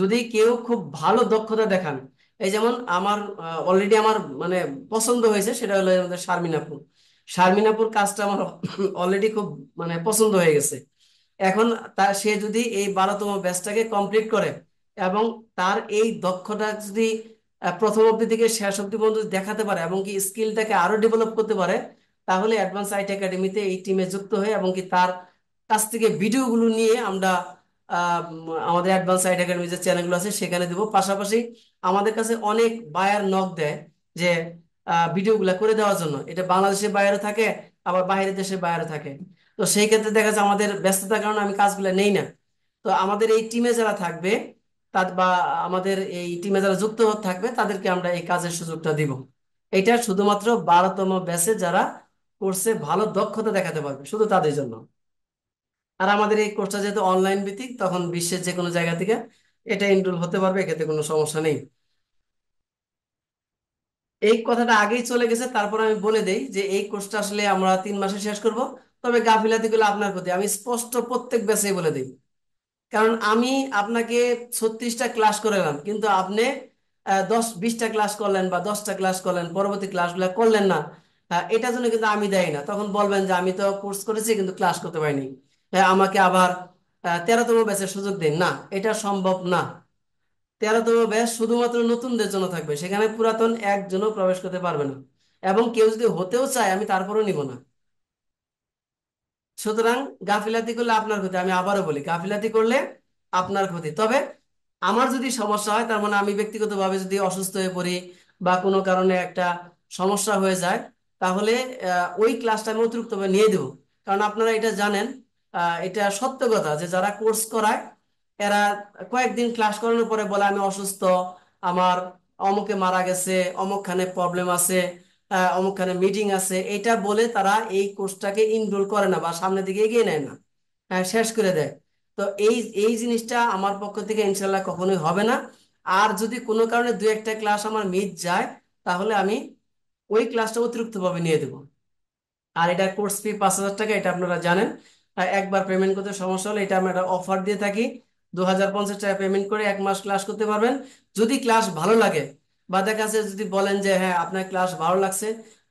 যদি কেউ খুব ভালো দক্ষতা দেখান এই যেমন আমার অলরেডি আমার মানে পছন্দ হয়েছে সেটা হলো আমাদের শারমিনাপুর শারমিনাপুর কাজটা আমার অলরেডি খুব মানে পছন্দ হয়ে গেছে এখন তার সে যদি এই বারোতম ব্যাচটাকে কমপ্লিট করে এবং তার এই দক্ষতা যদি প্রথম অব্দি থেকে শেষ অব্দি পর্যন্ত দেখাতে পারে এবং কি স্কিলটাকে আরো ডেভেলপ করতে পারে তাহলে অ্যাডভান্স আইটি একাডেমিতে এই টিমে যুক্ত হয়ে এবং কি তার কাছ থেকে ভিডিওগুলো নিয়ে আমরা আমাদের অ্যাডভান্স সাইট একাডেমি যে চ্যানেলগুলো আছে সেখানে দেবো পাশাপাশি আমাদের কাছে অনেক বায়ার নক দেয় যে ভিডিওগুলো করে দেওয়ার জন্য এটা বাংলাদেশের বাইরে থাকে আবার বাইরের দেশের বাইরে থাকে তো সেই ক্ষেত্রে দেখা যাচ্ছে আমাদের ব্যস্ততার কারণে আমি কাজগুলো নেই না তো আমাদের এই টিমে যারা থাকবে তার বা আমাদের এই টিমে যারা যুক্ত থাকবে তাদেরকে আমরা এই কাজের সুযোগটা দিব এটা শুধুমাত্র বারোতম ব্যাচে যারা কোর্সে ভালো দক্ষতা দেখাতে পারবে শুধু তাদের জন্য আর আমাদের এই কোর্সটা যেহেতু অনলাইন ভিত্তিক তখন বিশ্বের যে কোনো জায়গা থেকে এটা ইনরোল হতে পারবে এক্ষেত্রে কোনো সমস্যা নেই এই কথাটা আগেই চলে গেছে তারপর আমি বলে দেই যে এই কোর্সটা আসলে আমরা তিন মাসে শেষ করব তবে গুলো আপনার প্রতি আমি স্পষ্ট প্রত্যেক ব্যাসে বলে দিই কারণ আমি আপনাকে ছত্রিশটা ক্লাস করালাম কিন্তু আপনি দশ বিশটা ক্লাস করলেন বা দশটা ক্লাস করলেন পরবর্তী ক্লাসগুলো করলেন না এটার জন্য কিন্তু আমি দেয় না তখন বলবেন যে আমি তো কোর্স করেছি কিন্তু ক্লাস করতে পারিনি হ্যাঁ আমাকে আবার তেরোতম ব্যাচের সুযোগ দিন না এটা সম্ভব না তেরোতম ব্যাচ শুধুমাত্র নতুনদের জন্য থাকবে সেখানে পুরাতন একজনও প্রবেশ করতে পারবে না এবং কেউ যদি হতেও চায় আমি তারপরও নিব না সুতরাং গাফিলাতি করলে আপনার ক্ষতি আমি আবারও বলি গাফিলাতি করলে আপনার ক্ষতি তবে আমার যদি সমস্যা হয় তার মানে আমি ব্যক্তিগতভাবে যদি অসুস্থ হয়ে পড়ি বা কোনো কারণে একটা সমস্যা হয়ে যায় তাহলে ওই ক্লাসটা আমি অতিরিক্তভাবে নিয়ে দেব কারণ আপনারা এটা জানেন এটা সত্য কথা যে যারা কোর্স করায় এরা কয়েকদিন ক্লাস করানোর পরে বলে আমি অসুস্থ আমার অমুকে মারা গেছে অমুকখানে প্রবলেম আছে অমুকখানে মিটিং আছে এটা বলে তারা এই কোর্সটাকে ইনরোল করে না বা সামনের দিকে এগিয়ে নেয় না হ্যাঁ, শেষ করে দেয় তো এই এই জিনিসটা আমার পক্ষ থেকে ইনশাল্লাহ কখনোই হবে না আর যদি কোনো কারণে দু একটা ক্লাস আমার মিস যায় তাহলে আমি ওই ক্লাসটা অতিরিক্তভাবে নিয়ে দেবো আর এটা কোর্স ফি পাঁচ হাজার টাকা এটা আপনারা জানেন একবার পেমেন্ট করতে সমস্যা হলে এটা আমরা একটা অফার দিয়ে থাকি দু হাজার পঞ্চাশ টাকা পেমেন্ট করে এক মাস ক্লাস করতে পারবেন যদি ক্লাস ভালো লাগে বা দেখা যাচ্ছে যদি বলেন যে হ্যাঁ আপনার ক্লাস ভালো লাগছে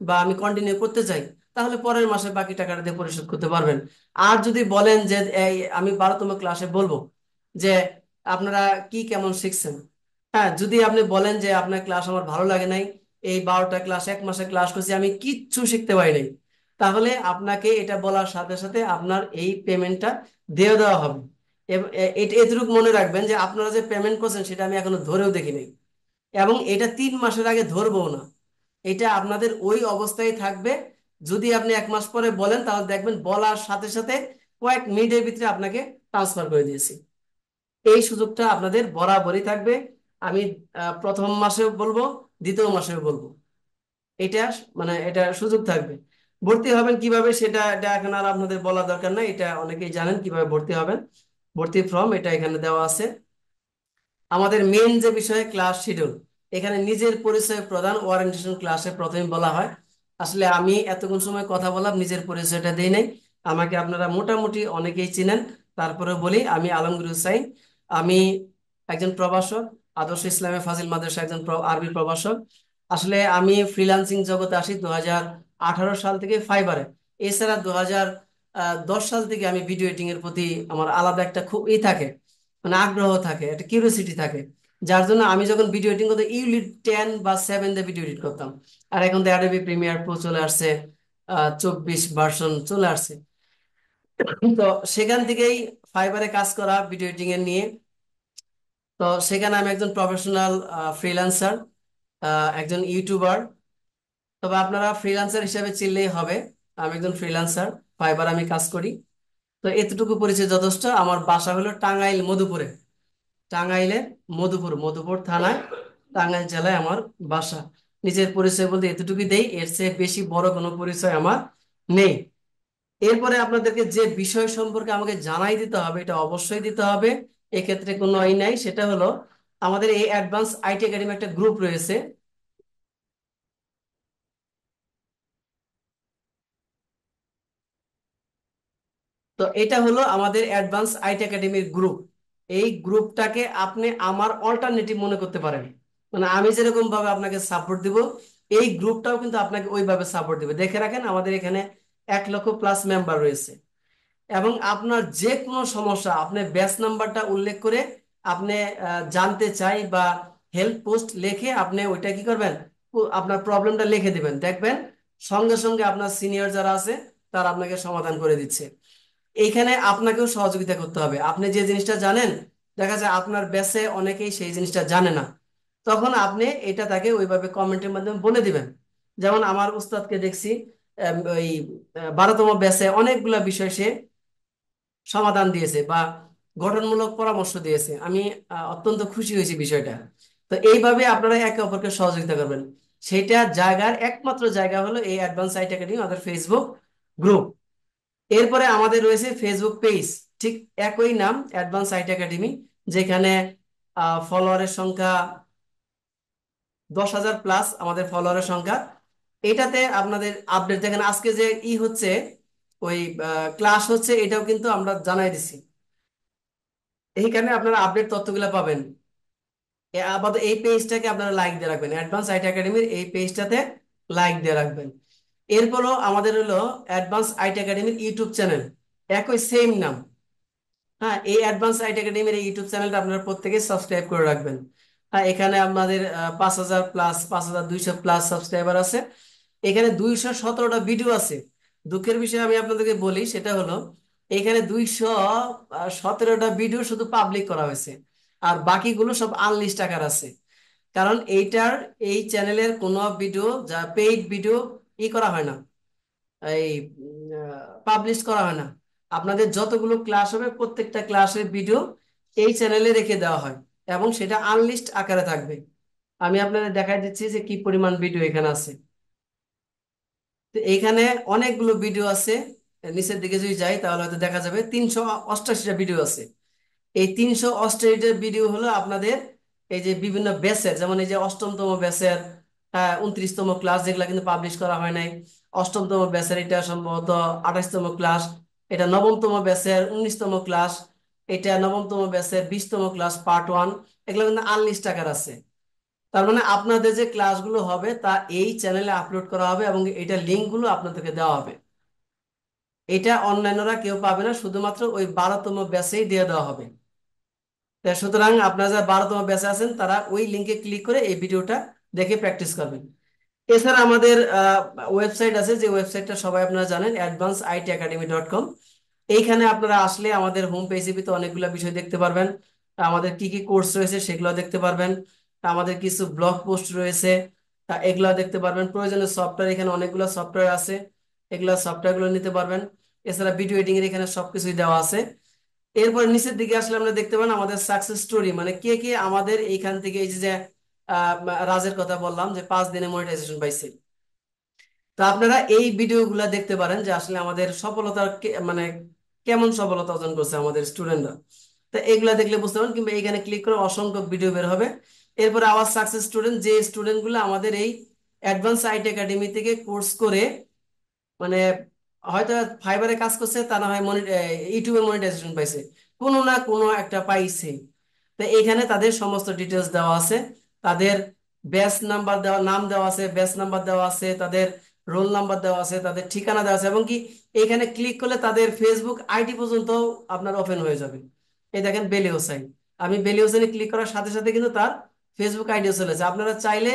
বা আমি কন্টিনিউ করতে চাই তাহলে পরের মাসে বাকি টাকাটা দিয়ে পরিশোধ করতে পারবেন আর যদি বলেন যে এই আমি বারোতম ক্লাসে বলবো যে আপনারা কি কেমন শিখছেন হ্যাঁ যদি আপনি বলেন যে আপনার ক্লাস আমার ভালো লাগে নাই এই বারোটা ক্লাস এক মাসে ক্লাস করছি আমি কিচ্ছু শিখতে পারি নাই তাহলে আপনাকে এটা বলার সাথে সাথে আপনার এই পেমেন্টটা দিয়ে দেওয়া হবে এটা এতটুকু মনে রাখবেন যে আপনারা যে পেমেন্ট করছেন সেটা আমি এখনো ধরেও দেখিনি এবং এটা তিন মাসের আগে ধরবো না এটা আপনাদের ওই অবস্থায় থাকবে যদি আপনি এক মাস পরে বলেন তাহলে দেখবেন বলার সাথে সাথে কয়েক মিনিটের ভিতরে আপনাকে ট্রান্সফার করে দিয়েছি এই সুযোগটা আপনাদের বরাবরই থাকবে আমি প্রথম মাসেও বলবো দ্বিতীয় মাসেও বলবো এটা মানে এটা সুযোগ থাকবে ভর্তি হবেন কিভাবে সেটা এটা এখন আর আপনাদের বলা দরকার নাই এটা অনেকেই জানেন কিভাবে ভর্তি হবেন ভর্তি ফর্ম এটা এখানে দেওয়া আছে আমাদের মেন যে বিষয়ে ক্লাস শিডিউল এখানে নিজের পরিচয় প্রদান ওয়ারেন্টেশন ক্লাসে প্রথমে বলা হয় আসলে আমি এতক্ষণ সময় কথা বললাম নিজের পরিচয়টা দিই নাই আমাকে আপনারা মোটামুটি অনেকেই চিনেন তারপরে বলি আমি আলমগীর হুসাইন আমি একজন প্রভাষক আদর্শ ইসলামে ফাজিল মাদ্রাসা একজন আরবি প্রভাষক আসলে আমি ফ্রিলান্সিং জগতে আসি দু আঠারো সাল থেকে ফাইবারে এছাড়া দু হাজার দশ সাল থেকে আমি ভিডিও এডিটিং এর প্রতি আমার আলাদা একটা খুব ই থাকে মানে আগ্রহ থাকে একটা কিউরিয়াসিটি থাকে যার জন্য আমি যখন ভিডিও এডিটিং করতাম ইউলিট টেন বা সেভেন দিয়ে ভিডিও এডিট করতাম আর এখন তো অ্যাডোবি প্রিমিয়ার প্রো চলে আসছে চব্বিশ ভার্সন চলে আসছে তো সেখান থেকেই ফাইবারে কাজ করা ভিডিও এডিটিং এর নিয়ে তো সেখানে আমি একজন প্রফেশনাল ফ্রিল্যান্সার একজন ইউটিউবার তবে আপনারা ফ্রিলান্সার হিসেবে চিনলেই হবে আমি একজন ফ্রিলান্সার ফাইবার আমি কাজ করি তো এতটুকু পরিচয় যথেষ্ট আমার বাসা হলো টাঙ্গাইল মধুপুরে টাঙ্গাইলের মধুপুর মধুপুর থানায় টাঙ্গাইল জেলায় আমার বাসা নিজের পরিচয় বলতে এতটুকুই দেই এর চেয়ে বেশি বড় কোনো পরিচয় আমার নেই এরপরে আপনাদেরকে যে বিষয় সম্পর্কে আমাকে জানাই দিতে হবে এটা অবশ্যই দিতে হবে এক্ষেত্রে কোনো আই নাই সেটা হলো আমাদের এই অ্যাডভান্স আইটি একাডেমি একটা গ্রুপ রয়েছে তো এটা হলো আমাদের অ্যাডভান্স আইটি একাডেমির গ্রুপ এই গ্রুপটাকে আপনি আমার অল্টারনেটিভ মনে করতে পারেন মানে আমি যেরকম ভাবে আপনাকে সাপোর্ট দিব এই গ্রুপটাও কিন্তু আপনাকে ওইভাবে সাপোর্ট দিবে দেখে রাখেন আমাদের এখানে এক লক্ষ প্লাস মেম্বার রয়েছে এবং আপনার যে কোনো সমস্যা আপনি ব্যাচ নাম্বারটা উল্লেখ করে আপনি জানতে চাই বা হেল্প পোস্ট লেখে আপনি ওইটা কি করবেন আপনার প্রবলেমটা লিখে দিবেন দেখবেন সঙ্গে সঙ্গে আপনার সিনিয়র যারা আছে তারা আপনাকে সমাধান করে দিচ্ছে এইখানে আপনাকেও সহযোগিতা করতে হবে আপনি যে জিনিসটা জানেন দেখা যায় আপনার ব্যাচে অনেকেই সেই জিনিসটা জানে না তখন আপনি এটা তাকে ওইভাবে কমেন্টের মাধ্যমে বলে দিবেন যেমন আমার উস্তাদকে দেখছি ওই বারোতম ব্যাচে অনেকগুলো বিষয় সে সমাধান দিয়েছে বা গঠনমূলক পরামর্শ দিয়েছে আমি অত্যন্ত খুশি হয়েছি বিষয়টা তো এইভাবে আপনারা একে অপরকে সহযোগিতা করবেন সেটা জায়গার একমাত্র জায়গা হলো এই অ্যাডভান্স আইটাকে নিয়ে আমাদের ফেসবুক গ্রুপ এরপরে আমাদের রয়েছে ফেসবুক পেজ ঠিক একই নাম অ্যাডভান্স আইটি একাডেমি যেখানে ফলোয়ারের সংখ্যা দশ হাজার প্লাস আমাদের ফলোয়ারের সংখ্যা এটাতে আপনাদের আপডেট দেখেন আজকে যে ই হচ্ছে ওই ক্লাস হচ্ছে এটাও কিন্তু আমরা জানাই দিছি এইখানে আপনারা আপডেট তথ্যগুলো পাবেন আপাতত এই পেজটাকে আপনারা লাইক দিয়ে রাখবেন অ্যাডভান্স আইটি একাডেমির এই পেজটাতে লাইক দিয়ে রাখবেন এরপরও আমাদের হলো অ্যাডভান্স আইটি একাডেমির ইউটিউব চ্যানেল একই সেম নাম হ্যাঁ এই অ্যাডভান্স আইটি একাডেমির এই ইউটিউব চ্যানেলটা আপনারা প্রত্যেকে সাবস্ক্রাইব করে রাখবেন হ্যাঁ এখানে আমাদের পাঁচ হাজার প্লাস পাঁচ হাজার দুইশো প্লাস সাবস্ক্রাইবার আছে এখানে দুইশো সতেরোটা ভিডিও আছে দুঃখের বিষয়ে আমি আপনাদেরকে বলি সেটা হলো এখানে দুইশো সতেরোটা ভিডিও শুধু পাবলিক করা হয়েছে আর বাকিগুলো সব আনলিস্ট আকার আছে কারণ এইটার এই চ্যানেলের কোনো ভিডিও যা পেইড ভিডিও কি করা হয় না এই পাবলিশ করা হয় না আপনাদের যতগুলো ক্লাস হবে প্রত্যেকটা ক্লাসের ভিডিও এই চ্যানেলে রেখে দেওয়া হয় এবং সেটা আনলিস্ট আকারে থাকবে আমি আপনাদের দেখাই দিচ্ছি যে কি পরিমাণ ভিডিও এখানে আছে তো এখানে অনেকগুলো ভিডিও আছে নিচের দিকে যদি যাই তাহলে হয়তো দেখা যাবে তিনশো অষ্টাশিটা ভিডিও আছে এই তিনশো অষ্টাশিটা ভিডিও হলো আপনাদের এই যে বিভিন্ন ব্যাচের যেমন এই যে অষ্টমতম ব্যাচের হ্যাঁ, উনত্রিশতম ক্লাস যেগুলো কিন্তু পাবলিশ করা হয় নাই অষ্টমতম ব্যাচের এটা সম্ভবত আঠাশতম ক্লাস এটা নবমতম ব্যাচের উনিশতম ক্লাস এটা নবমতম ব্যাচের বিশতম ক্লাস পার্ট ওয়ান এগুলো কিন্তু আনলিস্ট আকার আছে তার মানে আপনাদের যে ক্লাসগুলো হবে তা এই চ্যানেলে আপলোড করা হবে এবং এটা লিঙ্কগুলো আপনাদেরকে দেওয়া হবে এটা অন্যান্যরা কেউ পাবে না শুধুমাত্র ওই বারোতম ব্যাচেই দিয়ে দেওয়া হবে সুতরাং আপনারা যারা বারোতম ব্যাচে আছেন তারা ওই লিঙ্কে ক্লিক করে এই ভিডিওটা দেখে প্র্যাকটিস করবেন এছাড়া আমাদের ওয়েবসাইট আছে যে ওয়েবসাইটটা সবাই আপনারা জানেন advance IT academy dot com এইখানে আপনারা আসলে আমাদের হোম পেজে তো অনেকগুলো বিষয় দেখতে পারবেন আমাদের কি কি কোর্স রয়েছে সেগুলো দেখতে পারবেন আমাদের কিছু ব্লগ পোস্ট রয়েছে এগুলো দেখতে পারবেন প্রয়োজনীয় সফটওয়্যার এখানে অনেকগুলো সফটওয়্যার আছে এগুলো সফটওয়্যারগুলো নিতে পারবেন এছাড়া ভিডিও এডিং এর এখানে সবকিছুই দেওয়া আছে এরপর নিচের দিকে আসলে আমরা দেখতে পারেন আমাদের সাকসেস স্টোরি মানে কে কে আমাদের এইখান থেকে এই যে রাজের কথা বললাম যে পাঁচ দিনে মনিটাইজেশন পাইছে তো আপনারা এই ভিডিওগুলো দেখতে পারেন যে আসলে আমাদের সফলতার মানে কেমন সফলতা অর্জন করছে আমাদের স্টুডেন্টরা তো এগুলা দেখলে বুঝতে পারেন কিংবা এখানে ক্লিক করে অসংখ্য ভিডিও বের হবে এরপরে আওয়ার সাকসেস স্টুডেন্ট যে স্টুডেন্টগুলো আমাদের এই অ্যাডভান্স আইটি একাডেমি থেকে কোর্স করে মানে হয়তো ফাইবারে কাজ করছে তা না হয় ইউটিউবে মনিটাইজেশন পাইছে কোনো না কোনো একটা পাইছে তো এখানে তাদের সমস্ত ডিটেলস দেওয়া আছে তাদের ব্যাচ নাম্বার দেওয়া নাম দেওয়া আছে ব্যাচ নাম্বার দেওয়া আছে তাদের রোল নাম্বার দেওয়া আছে তাদের ঠিকানা দেওয়া আছে এবং কি এখানে ক্লিক করলে তাদের ফেসবুক আইডি পর্যন্ত আপনার ওপেন হয়ে যাবে এই দেখেন বেলি হোসাইন আমি বেলি হোসাইনে ক্লিক করার সাথে সাথে কিন্তু তার ফেসবুক আইডিও চলে যাচ্ছে আপনারা চাইলে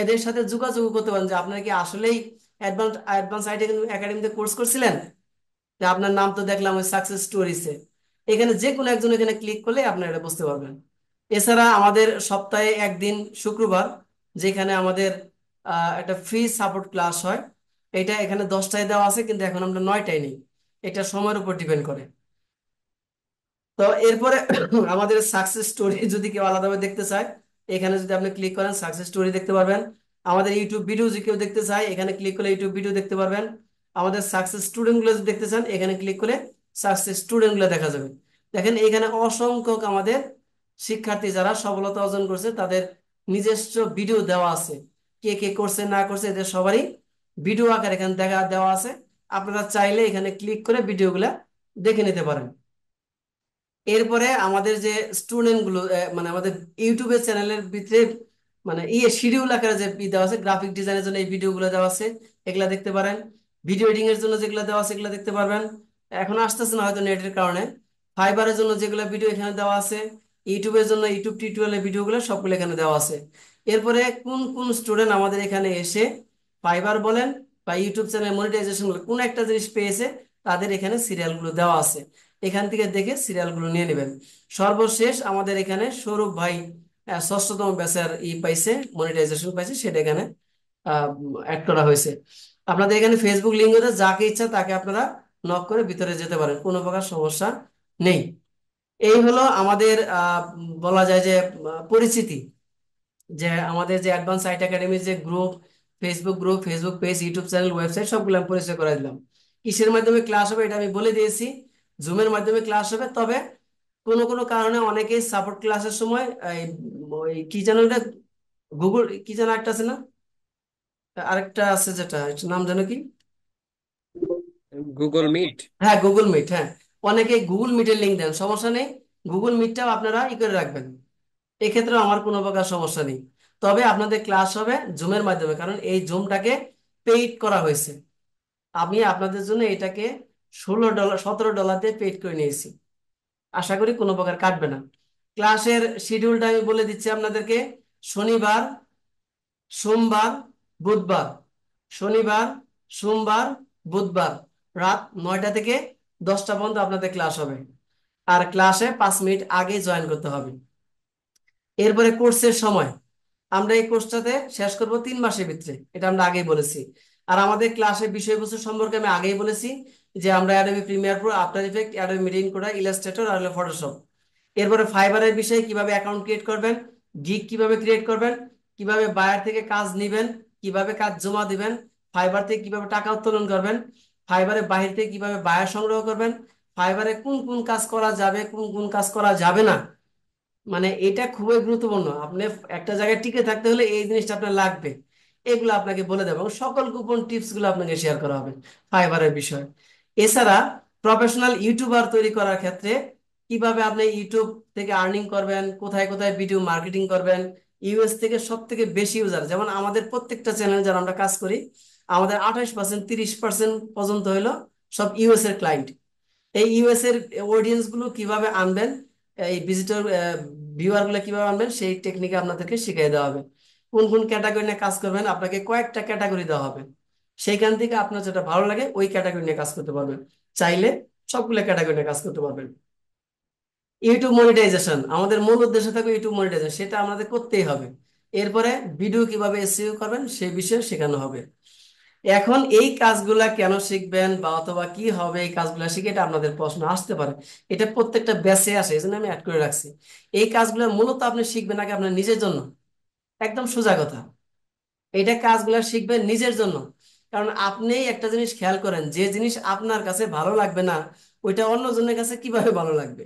এদের সাথে যোগাযোগ করতে পারেন যে আপনারা কি আসলেই অ্যাডভান্স অ্যাডভান্স কিন্তু একাডেমিতে কোর্স করছিলেন যে আপনার নাম তো দেখলাম ওই সাকসেস স্টোরিসে এখানে যে কোনো একজন এখানে ক্লিক করলে আপনারা এটা বুঝতে পারবেন এছাড়া আমাদের সপ্তাহে একদিন শুক্রবার যেখানে আমাদের একটা ফ্রি সাপোর্ট ক্লাস হয় এটা এখানে দশটায় দেওয়া আছে কিন্তু এখন আমরা নয়টায় নেই এটা সময়ের উপর ডিপেন্ড করে তো এরপরে আমাদের সাকসেস স্টোরি যদি কেউ আলাদাভাবে দেখতে চায় এখানে যদি আপনি ক্লিক করেন সাকসেস স্টোরি দেখতে পারবেন আমাদের ইউটিউব ভিডিও যদি কেউ দেখতে চায় এখানে ক্লিক করলে ইউটিউব ভিডিও দেখতে পারবেন আমাদের সাকসেস স্টুডেন্টগুলো যদি দেখতে চান এখানে ক্লিক করে সাকসেস স্টুডেন্টগুলো দেখা যাবে দেখেন এখানে অসংখ্যক আমাদের শিক্ষার্থী যারা সফলতা অর্জন করছে তাদের নিজস্ব ভিডিও দেওয়া আছে কে কে করছে না করছে এদের সবারই ভিডিও আকার এখানে দেখা দেওয়া আছে আপনারা চাইলে এখানে ক্লিক করে ভিডিওগুলা দেখে নিতে পারেন এরপরে আমাদের যে স্টুডেন্টগুলো মানে আমাদের ইউটিউবের চ্যানেলের ভিতরে মানে ইয়ে শিডিউল আকারে যে দেওয়া আছে গ্রাফিক ডিজাইনের জন্য এই ভিডিওগুলো দেওয়া আছে এগুলা দেখতে পারেন ভিডিও এডিং এর জন্য যেগুলো দেওয়া আছে এগুলো দেখতে পারবেন এখন আসতেছে না হয়তো নেটের কারণে ফাইবারের জন্য যেগুলো ভিডিও এখানে দেওয়া আছে ইউটিউবের জন্য ইউটিউব টিউটোরিয়ালের ভিডিওগুলো সবগুলো এখানে দেওয়া আছে এরপরে কোন কোন স্টুডেন্ট আমাদের এখানে এসে ফাইবার বলেন বা ইউটিউব চ্যানেল মনিটাইজেশন কোন একটা জিনিস পেয়েছে তাদের এখানে সিরিয়ালগুলো দেওয়া আছে এখান থেকে দেখে সিরিয়ালগুলো নিয়ে নেবেন সর্বশেষ আমাদের এখানে সৌরভ ভাই ষষ্ঠতম ব্যাসার ই পাইছে মনিটাইজেশন পাইছে সেটা এখানে অ্যাড করা হয়েছে আপনাদের এখানে ফেসবুক লিঙ্ক যাকে ইচ্ছা তাকে আপনারা নক করে ভিতরে যেতে পারেন কোনো প্রকার সমস্যা নেই এই হলো আমাদের বলা যায় যে পরিচিতি যে আমাদের যে অ্যাডভান্স সাইট একাডেমির যে group Facebook group Facebook page YouTube channel website সবগুলো আমি পরিচয় করে দিলাম কিসের মাধ্যমে ক্লাস হবে এটা আমি বলে দিয়েছি জুমের মাধ্যমে ক্লাস হবে তবে কোনো কোনো কারণে অনেকেই সাপোর্ট ক্লাসের সময় এই কি যেন এটা গুগল কি যেন একটা আছে না আরেকটা আছে যেটা নাম যেন কি গুগল মিট হ্যাঁ গুগল মিট হ্যাঁ অনেকে গুগল মিটের লিঙ্ক দেন সমস্যা নেই গুগল মিটটাও আপনারা ই করে রাখবেন এক্ষেত্রেও আমার কোনো প্রকার সমস্যা নেই তবে আপনাদের ক্লাস হবে জুমের মাধ্যমে কারণ এই জুমটাকে পেইড করা হয়েছে আমি আপনাদের জন্য এটাকে ষোলো ডলার সতেরো ডলার দিয়ে পেইড করে নিয়েছি আশা করি কোনো প্রকার কাটবে না ক্লাসের শিডিউলটা আমি বলে দিচ্ছি আপনাদেরকে শনিবার সোমবার বুধবার শনিবার সোমবার বুধবার রাত নয়টা থেকে দশটা পর্যন্ত আপনাদের ক্লাস হবে আর ক্লাসে পাঁচ মিনিট আগে জয়েন করতে হবে এরপরে কোর্সের সময় আমরা এই কোর্সটাতে শেষ করব তিন মাসের ভিতরে এটা আমরা আগেই বলেছি আর আমাদের ক্লাসের বিষয়বস্তু সম্পর্কে আমি আগেই বলেছি যে আমরা Adobe Premiere Pro After Effect Adobe মিডিং করা ইলাস্ট্রেটর আর ফটোশপ এরপরে ফাইবারের বিষয়ে কিভাবে অ্যাকাউন্ট ক্রিয়েট করবেন গিক কিভাবে ক্রিয়েট করবেন কিভাবে বায়ার থেকে কাজ নিবেন কিভাবে কাজ জমা দিবেন ফাইবার থেকে কিভাবে টাকা উত্তোলন করবেন ফাইবারের বাহির থেকে কিভাবে বায়ার সংগ্রহ করবেন ফাইবারে কোন কোন কাজ করা যাবে কোন কোন কাজ করা যাবে না মানে এটা খুবই গুরুত্বপূর্ণ আপনি একটা জায়গায় টিকে থাকতে হলে এই জিনিসটা আপনার লাগবে এগুলো আপনাকে বলে দেবে এবং সকল গোপন টিপসগুলো আপনাকে শেয়ার করা হবে ফাইবারের বিষয়ে এছাড়া প্রফেশনাল ইউটিউবার তৈরি করার ক্ষেত্রে কিভাবে আপনি ইউটিউব থেকে আর্নিং করবেন কোথায় কোথায় ভিডিও মার্কেটিং করবেন ইউএস থেকে সব থেকে বেশি ইউজার যেমন আমাদের প্রত্যেকটা চ্যানেল যারা আমরা কাজ করি আমাদের আঠাশ পার্সেন্ট তিরিশ পার্সেন্ট পর্যন্ত হলো সব ইউএস এর ক্লায়েন্ট এই ইউএস এর অডিয়েন্স গুলো কিভাবে আনবেন এই ভিজিটর ভিউয়ার গুলো কিভাবে আনবেন সেই টেকনিক আপনাদেরকে শিখিয়ে দেওয়া হবে কোন কোন ক্যাটাগরি নিয়ে কাজ করবেন আপনাকে কয়েকটা ক্যাটাগরি দেওয়া হবে সেইখান থেকে আপনার যেটা ভালো লাগে ওই ক্যাটাগরি নিয়ে কাজ করতে পারবেন চাইলে সবগুলো ক্যাটাগরি নিয়ে কাজ করতে পারবেন ইউটিউব মনিটাইজেশন আমাদের মূল উদ্দেশ্য থাকবে ইউটিউব মনিটাইজেশন সেটা আমাদের করতেই হবে এরপরে ভিডিও কিভাবে এসিও e করবেন সেই বিষয়ে শেখানো হবে এখন এই কাজগুলা কেন শিখবেন বা অথবা কি হবে এই কাজগুলা শিখে এটা আপনাদের প্রশ্ন আসতে পারে এটা প্রত্যেকটা ব্যাচে আসে এই জন্য আমি অ্যাড করে রাখছি এই কাজগুলো মূলত আপনি শিখবেন আগে আপনার নিজের জন্য একদম সোজা কথা এটা কাজগুলা শিখবেন নিজের জন্য কারণ আপনি একটা জিনিস খেয়াল করেন যে জিনিস আপনার কাছে ভালো লাগবে না ওইটা অন্যজনের কাছে কিভাবে ভালো লাগবে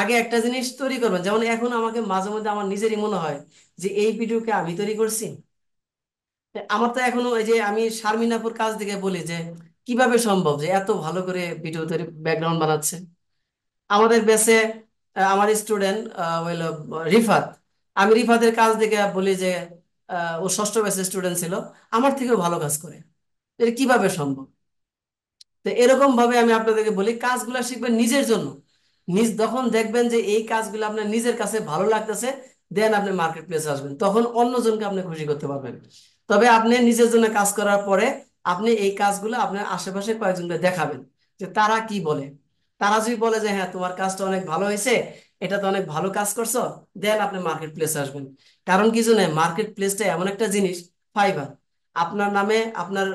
আগে একটা জিনিস তৈরি করবেন যেমন এখন আমাকে মাঝে মধ্যে আমার নিজেরই মনে হয় যে এই ভিডিওকে আমি তৈরি করছি আমার তো এখনো ওই যে আমি শারমিনাপুর কাজ দিকে বলি যে কিভাবে সম্ভব যে এত ভালো করে ভিডিও তৈরি ব্যাকগ্রাউন্ড বানাচ্ছে আমাদের বেসে আমার স্টুডেন্ট হইল রিফাত আমি রিফাতের কাজ দেখে বলি যে ও ষষ্ঠ বেসের স্টুডেন্ট ছিল আমার থেকেও ভালো কাজ করে এটা কিভাবে সম্ভব তো এরকম ভাবে আমি আপনাদেরকে বলি কাজগুলো শিখবেন নিজের জন্য নিজ তখন দেখবেন যে এই কাজগুলো আপনার নিজের কাছে ভালো লাগতেছে দেন আপনি মার্কেট প্লেসে আসবেন তখন অন্যজনকে আপনি খুশি করতে পারবেন তবে আপনি নিজের জন্য কাজ করার পরে আপনি এই কাজগুলো আপনার আশেপাশে কয়েকজনকে দেখাবেন যে তারা কি বলে তারা যদি বলে যে হ্যাঁ তোমার কাজটা অনেক ভালো হয়েছে এটা তো অনেক ভালো কাজ করছো দেন আপনি মার্কেট প্লেসে আসবেন কারণ কি জন্য মার্কেট প্লেসটা এমন একটা জিনিস ফাইবার আপনার নামে আপনার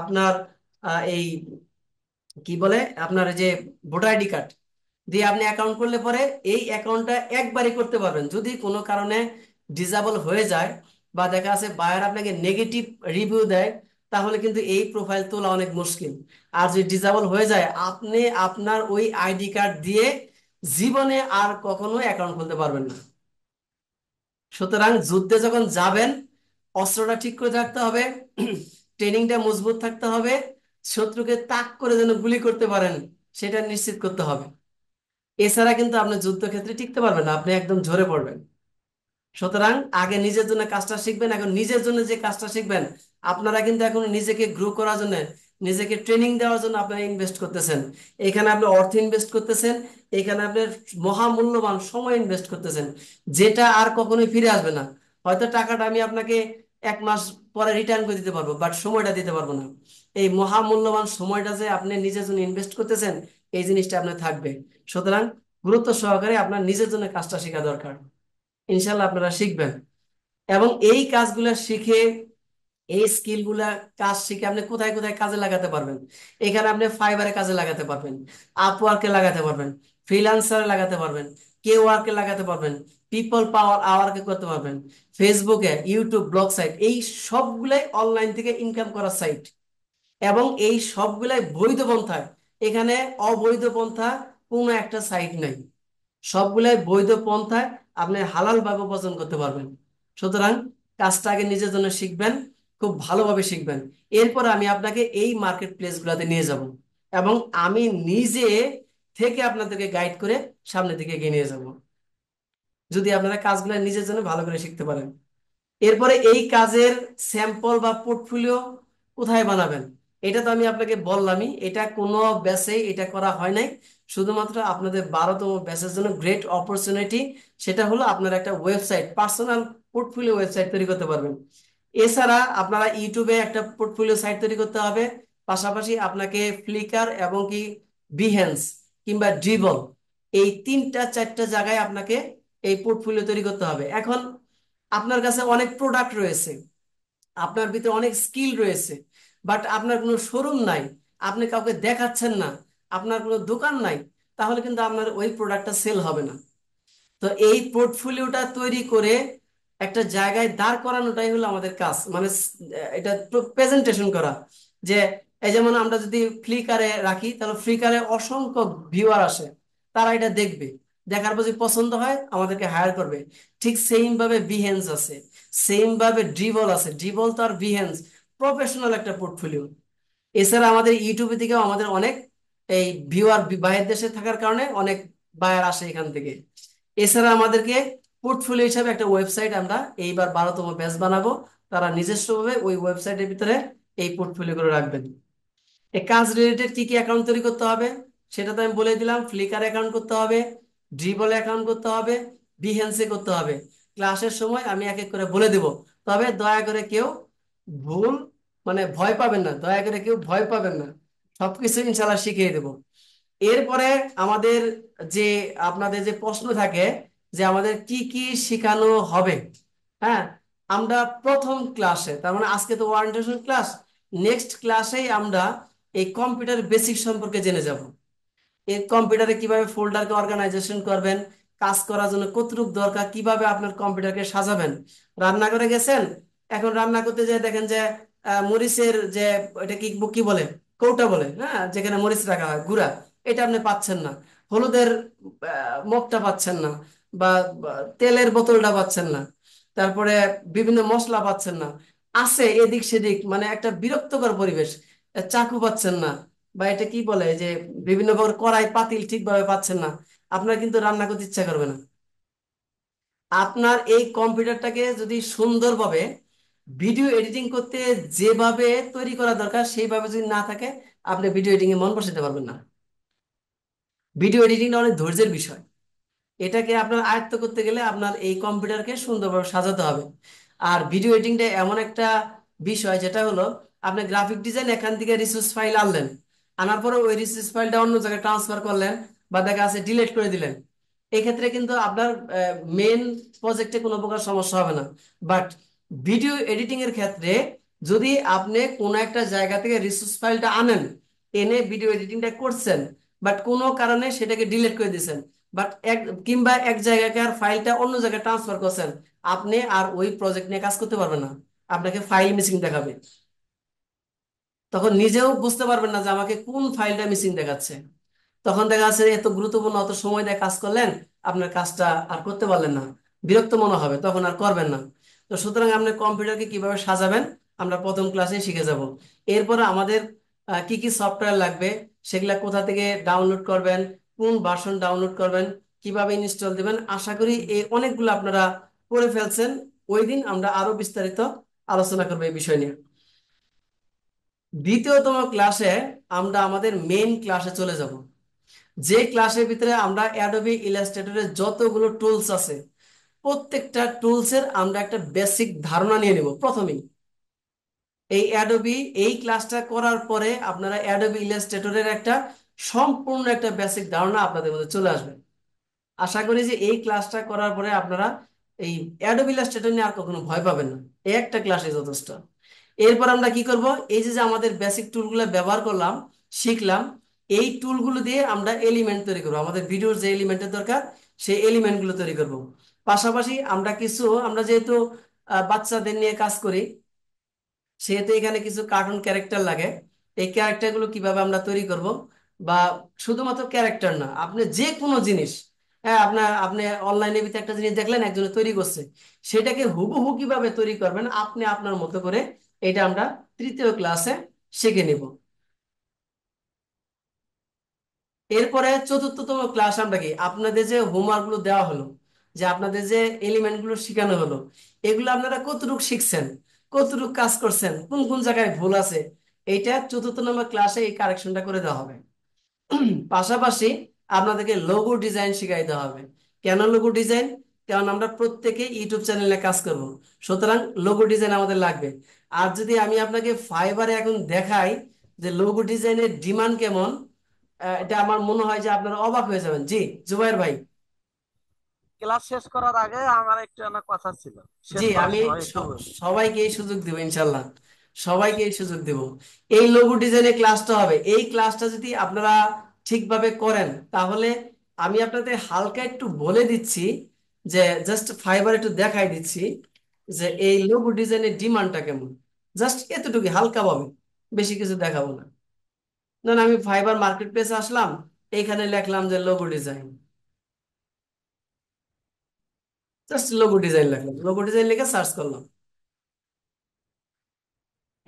আপনার এই কি বলে আপনার যে ভোটার আইডি কার্ড দিয়ে আপনি অ্যাকাউন্ট করলে পরে এই অ্যাকাউন্টটা একবারই করতে পারবেন যদি কোনো কারণে ডিজাবল হয়ে যায় বা দেখা আছে বায়ার আপনাকে নেগেটিভ রিভিউ দেয় তাহলে কিন্তু এই প্রোফাইল তোলা অনেক মুশকিল আর যদি ডিজাবল হয়ে যায় আপনি আপনার ওই আইডি কার্ড দিয়ে জীবনে আর কখনো অ্যাকাউন্ট খুলতে পারবেন না সুতরাং যুদ্ধে যখন যাবেন অস্ত্রটা ঠিক করে থাকতে হবে ট্রেনিংটা মজবুত থাকতে হবে শত্রুকে তাক করে যেন গুলি করতে পারেন সেটা নিশ্চিত করতে হবে এছাড়া কিন্তু আপনি যুদ্ধক্ষেত্রে টিকতে পারবেন না আপনি একদম ঝরে পড়বেন সুতরাং আগে নিজের জন্য কাজটা শিখবেন এখন নিজের জন্য যে কাজটা শিখবেন আপনারা কিন্তু এখন নিজেকে গ্রো করার জন্য নিজেকে ট্রেনিং দেওয়ার জন্য আপনারা ইনভেস্ট করতেছেন এখানে আপনি অর্থ ইনভেস্ট করতেছেন এখানে আপনার মহামূল্যবান সময় ইনভেস্ট করতেছেন যেটা আর কখনোই ফিরে আসবে না হয়তো টাকাটা আমি আপনাকে এক মাস পরে রিটার্ন করে দিতে পারবো বাট সময়টা দিতে পারবো না এই মহামূল্যবান সময়টা যে আপনি নিজের জন্য ইনভেস্ট করতেছেন এই জিনিসটা আপনার থাকবে সুতরাং গুরুত্ব সহকারে আপনার নিজের জন্য কাজটা শেখা দরকার ইনশাল্লাহ আপনারা শিখবেন এবং এই কাজগুলো শিখে এই স্কিলগুলা কাজ শিখে আপনি কোথায় কোথায় কাজে লাগাতে পারবেন এখানে আপনি ফাইবারে কাজে লাগাতে পারবেন আপওয়ার্কে লাগাতে পারবেন ফ্রিলান্সারে লাগাতে পারবেন কে ওয়ার্কে লাগাতে পারবেন পিপল পাওয়ার আওয়ারকে করতে পারবেন ফেসবুকে ইউটিউব ব্লগ সাইট এই সবগুলাই অনলাইন থেকে ইনকাম করার সাইট এবং এই সবগুলাই বৈধ পন্থা এখানে অবৈধ পন্থা কোনো একটা সাইট নাই সবগুলাই বৈধ পন্থা আপনি হালালভাবে উপার্জন করতে পারবেন সুতরাং কাজটা আগে নিজের জন্য শিখবেন খুব ভালোভাবে শিখবেন এরপর আমি আপনাকে এই মার্কেট প্লেসগুলোতে নিয়ে যাব এবং আমি নিজে থেকে আপনাদেরকে গাইড করে সামনের দিকে এগিয়ে নিয়ে যাব যদি আপনারা কাজগুলো নিজের জন্য ভালো করে শিখতে পারেন এরপরে এই কাজের স্যাম্পল বা পোর্টফোলিও কোথায় বানাবেন এটা তো আমি আপনাকে বললামই এটা কোনো ব্যাসে এটা করা হয় নাই শুধুমাত্র আপনাদের বারোতম ব্যাচের জন্য গ্রেট অপরচুনিটি সেটা হলো আপনার একটা ওয়েবসাইট পার্সোনাল পোর্টফোলিও ওয়েবসাইট তৈরি করতে পারবেন এছাড়া আপনারা ইউটিউবে একটা পোর্টফোলিও সাইট তৈরি করতে হবে পাশাপাশি আপনাকে ফ্লিকার এবং কি বিহেন্স কিংবা ড্রিবল এই তিনটা চারটা জায়গায় আপনাকে এই পোর্টফোলিও তৈরি করতে হবে এখন আপনার কাছে অনেক প্রোডাক্ট রয়েছে আপনার ভিতরে অনেক স্কিল রয়েছে বাট আপনার কোনো শোরুম নাই আপনি কাউকে দেখাচ্ছেন না আপনার কোনো দোকান নাই তাহলে কিন্তু আপনার ওই প্রোডাক্টটা সেল হবে না তো এই পোর্টফোলিওটা তৈরি করে একটা জায়গায় দাঁড় করানোটাই হলো আমাদের কাজ মানে এটা প্রেজেন্টেশন করা যে এই যেমন আমরা যদি ফ্লিকারে রাখি তাহলে ফ্লিকারে অসংখ্য ভিউয়ার আসে তারা এটা দেখবে দেখার পর যদি পছন্দ হয় আমাদেরকে হায়ার করবে ঠিক সেম ভাবে বিহেন্স আছে সেম ভাবে ড্রিবল আছে ড্রিবল তো আর বিহেন্স প্রফেশনাল একটা পোর্টফোলিও এছাড়া আমাদের ইউটিউবের দিকেও আমাদের অনেক এই ভিউয়ার বাইরের দেশে থাকার কারণে অনেক বায়ার আসে এখান থেকে এছাড়া আমাদেরকে পোর্টফোলিও হিসাবে একটা ওয়েবসাইট আমরা এইবার বারোতম ব্যাচ বানাবো তারা নিজস্বভাবে ওই ওয়েবসাইটের ভিতরে এই পোর্টফোলিও করে রাখবেন এই কাজ রিলেটেড কি কি অ্যাকাউন্ট তৈরি করতে হবে সেটা তো আমি বলে দিলাম ফ্লিকার অ্যাকাউন্ট করতে হবে ড্রিবল অ্যাকাউন্ট করতে হবে বিহেন্সে করতে হবে ক্লাসের সময় আমি এক এক করে বলে দেব তবে দয়া করে কেউ ভুল মানে ভয় পাবেন না দয়া করে কেউ ভয় পাবেন না সবকিছু ইনশাল্লাহ শিখিয়ে দেব এরপরে আমাদের যে আপনাদের যে প্রশ্ন থাকে যে আমাদের কি কি শেখানো হবে হ্যাঁ আমরা প্রথম ক্লাসে তার মানে আজকে তো ওয়ারেন্টেশন ক্লাস নেক্সট ক্লাসেই আমরা এই কম্পিউটার বেসিক সম্পর্কে জেনে যাব এই কম্পিউটারে কিভাবে ফোল্ডারকে অর্গানাইজেশন করবেন কাজ করার জন্য কতটুক দরকার কিভাবে আপনার কম্পিউটারকে সাজাবেন রান্না করে গেছেন এখন রান্না করতে যেয়ে দেখেন যে মরিচের যে এটা কি বলে কৌটা বলে হ্যাঁ যেখানে মরিচ রাখা হয় গুঁড়া এটা আপনি পাচ্ছেন না হলুদের মগটা পাচ্ছেন না বা তেলের বোতলটা পাচ্ছেন না তারপরে বিভিন্ন মশলা পাচ্ছেন না আছে এদিক সেদিক মানে একটা বিরক্তকর পরিবেশ চাকু পাচ্ছেন না বা এটা কি বলে যে বিভিন্ন প্রকার কড়াই পাতিল ঠিকভাবে পাচ্ছেন না আপনার কিন্তু রান্না করতে ইচ্ছা করবে না আপনার এই কম্পিউটারটাকে যদি সুন্দরভাবে ভিডিও এডিটিং করতে যেভাবে তৈরি করা দরকার সেইভাবে যদি না থাকে আপনি ভিডিও এডিটিং এ মন বসাতে পারবেন না ভিডিও এডিটিংটা অনেক ধৈর্যের বিষয় এটাকে আপনার আয়ত্ত করতে গেলে আপনার এই কম্পিউটারকে সুন্দরভাবে সাজাতে হবে আর ভিডিও এডিটিংটা এমন একটা বিষয় যেটা হলো আপনি গ্রাফিক ডিজাইন এখান থেকে রিসোর্স ফাইল আনলেন আনার পরে ওই রিসোর্স ফাইলটা অন্য জায়গায় ট্রান্সফার করলেন বা দেখা আছে ডিলেট করে দিলেন এক্ষেত্রে কিন্তু আপনার মেন প্রজেক্টে কোনো প্রকার সমস্যা হবে না বাট ভিডিও এডিটিং এর ক্ষেত্রে যদি আপনি কোন একটা জায়গা থেকে রিসোর্স ফাইলটা আনেন এনে ভিডিও এডিটিংটা করছেন বাট কোনো কারণে সেটাকে ডিলিট করে দিয়েছেন বাট এক কিংবা এক জায়গাকে আর ফাইলটা অন্য জায়গায় ট্রান্সফার করছেন আপনি আর ওই প্রজেক্ট নিয়ে কাজ করতে পারবেন না আপনাকে ফাইল মিসিং দেখাবে তখন নিজেও বুঝতে পারবেন না যে আমাকে কোন ফাইলটা মিসিং দেখাচ্ছে তখন দেখা যাচ্ছে এত গুরুত্বপূর্ণ অত সময় দিয়ে কাজ করলেন আপনার কাজটা আর করতে পারলেন না বিরক্ত মনে হবে তখন আর করবেন না তো সুতরাং আপনি কম্পিউটারকে কিভাবে সাজাবেন আমরা প্রথম ক্লাসে শিখে যাব এরপর আমাদের কি কি সফটওয়্যার লাগবে সেগুলা কোথা থেকে ডাউনলোড করবেন কোন ভার্সন ডাউনলোড করবেন কিভাবে ইনস্টল দেবেন আশা করি এই অনেকগুলো আপনারা করে ফেলছেন ওই দিন আমরা আরো বিস্তারিত আলোচনা করবো এই বিষয় নিয়ে দ্বিতীয়তম ক্লাসে আমরা আমাদের মেইন ক্লাসে চলে যাব যে ক্লাসের ভিতরে আমরা অ্যাডোবি ইলাস্ট্রেটরের যতগুলো টুলস আছে প্রত্যেকটা টুলসের আমরা একটা বেসিক ধারণা নিয়ে নেব প্রথমেই এই অ্যাডোবি এই ক্লাসটা করার পরে আপনারা অ্যাডোবি ইলাস্ট্রেটরের একটা সম্পূর্ণ একটা বেসিক ধারণা আপনাদের মধ্যে চলে আসবে আশা করি যে এই ক্লাসটা করার পরে আপনারা এই অ্যাডোবি ইলাস্ট্রেটর নিয়ে আর কখনো ভয় পাবেন না এই একটা ক্লাসে যথেষ্ট এরপর আমরা কি করব এই যে যে আমাদের বেসিক টুলগুলো ব্যবহার করলাম শিখলাম এই টুলগুলো দিয়ে আমরা এলিমেন্ট তৈরি করবো আমাদের ভিডিওর যে এলিমেন্টের দরকার সেই এলিমেন্টগুলো তৈরি করবো পাশাপাশি আমরা কিছু আমরা যেহেতু বাচ্চাদের নিয়ে কাজ করি সেহেতু এখানে কিছু কার্টুন ক্যারেক্টার লাগে এই ক্যারেক্টার গুলো কিভাবে আমরা তৈরি করব বা শুধুমাত্র ক্যারেক্টার না আপনি যে কোনো জিনিস হ্যাঁ আপনার আপনি অনলাইনে ভিতরে একটা জিনিস দেখলেন একজনে তৈরি করছে সেটাকে হুবহু কিভাবে তৈরি করবেন আপনি আপনার মতো করে এটা আমরা তৃতীয় ক্লাসে শিখে নেব এরপরে চতুর্থতম ক্লাস আমরা কি আপনাদের যে গুলো দেওয়া হলো যে আপনাদের যে এলিমেন্টগুলো শেখানো হলো এগুলো আপনারা কতটুকু শিখছেন কতটুকু কাজ করছেন কোন কোন জায়গায় ভুল আছে এইটা চতুর্থ নম্বর ক্লাসে এই কারেকশনটা করে দেওয়া হবে পাশাপাশি আপনাদেরকে লোগো ডিজাইন শিখাই দেওয়া হবে কেন লঘু ডিজাইন কারণ আমরা প্রত্যেকে ইউটিউব চ্যানেলে কাজ করব সুতরাং লোগো ডিজাইন আমাদের লাগবে আর যদি আমি আপনাকে ফাইবারে এখন দেখাই যে লঘু ডিজাইনের ডিমান্ড কেমন এটা আমার মনে হয় যে আপনারা অবাক হয়ে যাবেন জি জুবাইর ভাই ক্লাস শেষ করার আগে আমার একটু কথা ছিল জি আমি সবাইকে এই সুযোগ দেবো ইনশাল্লাহ সবাইকে এই সুযোগ দেব এই লোগো ডিজাইনের ক্লাসটা হবে এই ক্লাসটা যদি আপনারা ঠিকভাবে করেন তাহলে আমি আপনাদের হালকা একটু বলে দিচ্ছি যে জাস্ট ফাইবার একটু দেখাই দিচ্ছি যে এই লোগো ডিজাইনের ডিমান্ডটা কেমন জাস্ট এতটুকু হালকা পাবে বেশি কিছু দেখাবো না ধরুন আমি ফাইবার মার্কেট প্লেসে আসলাম এইখানে লিখলাম যে logo design just logo design লাগলাম লোগো ডিজাইন লিখে সার্চ করলাম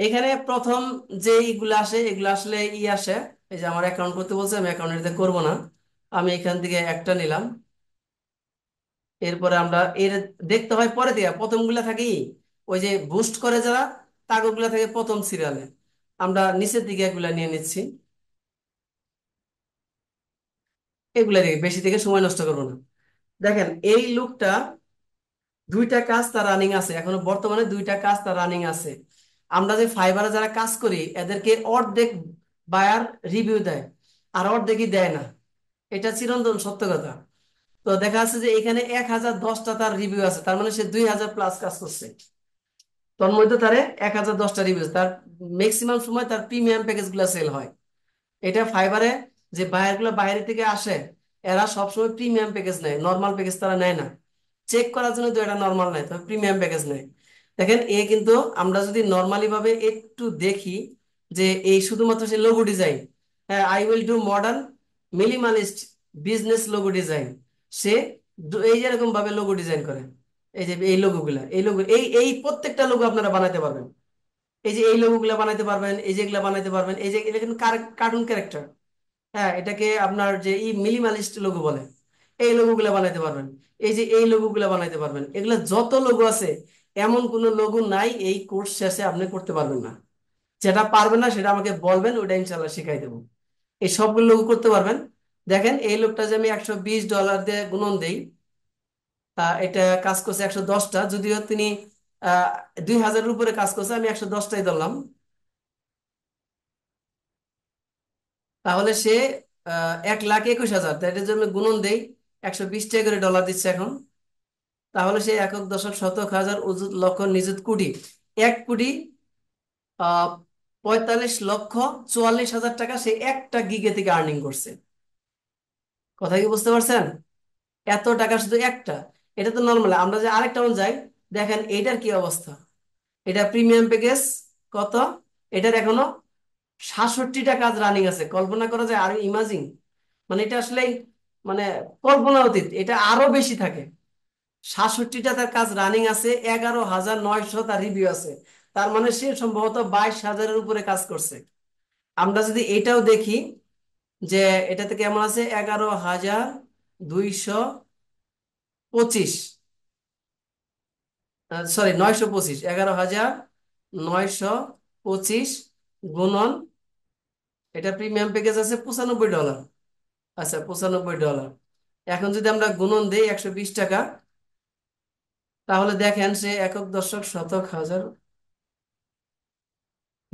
এখানে প্রথম যে ইগুলো আসে এগুলো আসলে ই আসে এই যে আমার অ্যাকাউন্ট করতে বলছে আমি অ্যাকাউন্ট করবো না আমি এখান থেকে একটা নিলাম এরপরে আমরা এর দেখতে হয় পরে দিয়ে গুলা থাকি ওই যে বুস্ট করে যারা তাগরগুলা থাকে প্রথম সিরিয়ালে আমরা নিচের দিকে এগুলা নিয়ে নিচ্ছি এগুলা দিকে বেশি থেকে সময় নষ্ট করবো না দেখেন এই লুকটা দুইটা কাজ তার রানিং আছে এখনো বর্তমানে দুইটা কাজ তার রানিং আছে আমরা যে ফাইবারে যারা কাজ করি এদেরকে অর্ধেক বায়ার রিভিউ দেয় আর অর্ধেকই দেয় না এটা চিরন্তন সত্য কথা তো দেখা যাচ্ছে যে এখানে এক হাজার দশটা তার রিভিউ আছে তার মানে সে দুই হাজার প্লাস কাজ করছে তোর মধ্যে তারে এক হাজার দশটা রিভিউ তার ম্যাক্সিমাম সময় তার প্রিমিয়াম প্যাকেজ গুলা সেল হয় এটা ফাইবারে যে বায়ার গুলো বাইরে থেকে আসে এরা সবসময় প্রিমিয়াম প্যাকেজ নেয় নর্মাল প্যাকেজ তারা নেয় না চেক করার জন্য তো এটা নর্মাল নাই তবে প্রিমিয়াম প্যাকেজ নেই দেখেন এ কিন্তু আমরা যদি নর্মালি ভাবে একটু দেখি যে এই শুধুমাত্র হ্যাঁ, সে লঘু ডিজাইন হ্যাঁ I will do modern minimalist business logo design সে এই যেরকম ভাবে লোগো ডিজাইন করে এই যে এই লোগোগুলা এই লঘু এই এই প্রত্যেকটা লোগো আপনারা বানাতে পারবেন এই যে এই লোগোগুলা বানাতে পারবেন এই যেগুলা বানাতে পারবেন এই যে এটা কিন্তু কার্টুন ক্যারেক্টার হ্যাঁ এটাকে আপনার যে ই মিনিমালিস্ট লোগো বলে এই লোগোগুলা বানাতে পারবেন এই যে এই লঘুগুলো বানাইতে পারবেন এগুলো যত লঘু আছে এমন কোনো লঘু নাই এই কোর্স শেষে আপনি করতে পারবেন না যেটা পারবেন না সেটা আমাকে বলবেন ওইটা ইনশাল্লাহ শিখাই দেবো এই সবগুলো লঘু করতে পারবেন দেখেন এই লোকটা যে আমি একশো বিশ ডলার দিয়ে গুণন দেই এটা কাজ করছে একশো দশটা যদিও তিনি দুই হাজারের উপরে কাজ করছে আমি একশো দশটাই ধরলাম তাহলে সে এক লাখ একুশ হাজার তাই এটার জন্য গুণন দেয় একশো বিশ টাকা করে ডলার দিচ্ছে এখন তাহলে সে একক দশক শতক হাজার অযুত লক্ষ নিজুত কোটি এক কোটি পঁয়তাল্লিশ লক্ষ চুয়াল্লিশ হাজার টাকা সে একটা গিগে থেকে আর্নিং করছে কথা কি বুঝতে পারছেন এত টাকা শুধু একটা এটা তো নর্মাল আমরা যে আরেকটা যাই দেখেন এটার কি অবস্থা এটা প্রিমিয়াম প্যাকেজ কত এটার এখনো সাতষট্টিটা কাজ রানিং আছে কল্পনা করা যায় আর ইমাজিং মানে এটা আসলে মানে কল্পনা অতীত এটা আরো বেশি থাকে সাতষট্টিটা তার কাজ রানিং আছে এগারো হাজার নয়শো তার রিভিউ আছে তার মানে সে সম্ভবত বাইশ হাজারের উপরে কাজ করছে আমরা যদি এটাও দেখি যে এটাতে কেমন আছে এগারো হাজার দুইশো পঁচিশ সরি নয়শো পঁচিশ এগারো হাজার নয়শো পঁচিশ গুণন এটা প্রিমিয়াম প্যাকেজ আছে পঁচানব্বই ডলার আচ্ছা পঁচানব্বই ডলার এখন যদি আমরা গুণন দিই একশো বিশ টাকা তাহলে দেখেন সে একক দশক শতক হাজার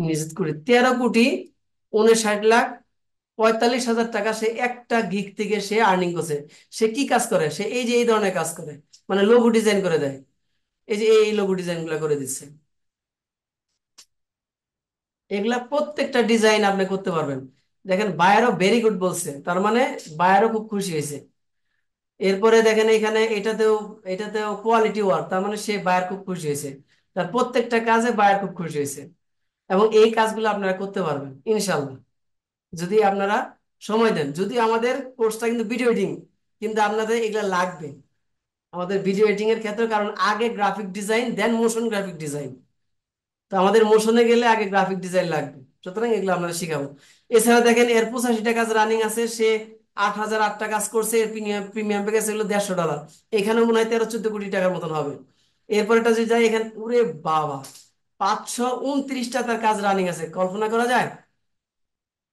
নিশ্চিত করে তেরো কোটি উনষাট লাখ পঁয়তাল্লিশ হাজার টাকা সে একটা গিক থেকে সে আর্নিং করছে সে কি কাজ করে সে এই যে এই ধরনের কাজ করে মানে লঘু ডিজাইন করে দেয় এই যে এই লঘু ডিজাইন গুলা করে দিচ্ছে এগুলা প্রত্যেকটা ডিজাইন আপনি করতে পারবেন দেখেন বায়ারও ভেরি গুড বলছে তার মানে বায়ারও খুব খুশি হয়েছে এরপরে দেখেন এখানে এটাতেও এটাতেও কোয়ালিটি ওয়ার্ক তার মানে সে বায়ার খুব খুশি হয়েছে তার প্রত্যেকটা কাজে বায়ার খুব খুশি হয়েছে এবং এই কাজগুলো আপনারা করতে পারবেন ইনশাল্লাহ যদি আপনারা সময় দেন যদি আমাদের কোর্সটা কিন্তু ভিডিও এডিটিং কিন্তু আপনাদের এগুলো লাগবে আমাদের ভিডিও এডিটিং এর ক্ষেত্রে কারণ আগে graphic design then motion graphic design তো আমাদের মোশনে গেলে আগে গ্রাফিক ডিজাইন লাগবে সুতরাং এগুলো আমরা শিখাবো এছাড়া দেখেন এর পঁচাশিটা কাজ রানিং আছে সে আট হাজার আটটা কাজ করছে এর প্রিমিয়াম প্যাকেজ হলো দেড়শো ডলার এখানে মনে হয় তেরো চোদ্দ কোটি টাকার মতন হবে এরপর একটা যদি যায় এখানে ওরে বাবা পাঁচশো উনত্রিশটা তার কাজ রানিং আছে কল্পনা করা যায়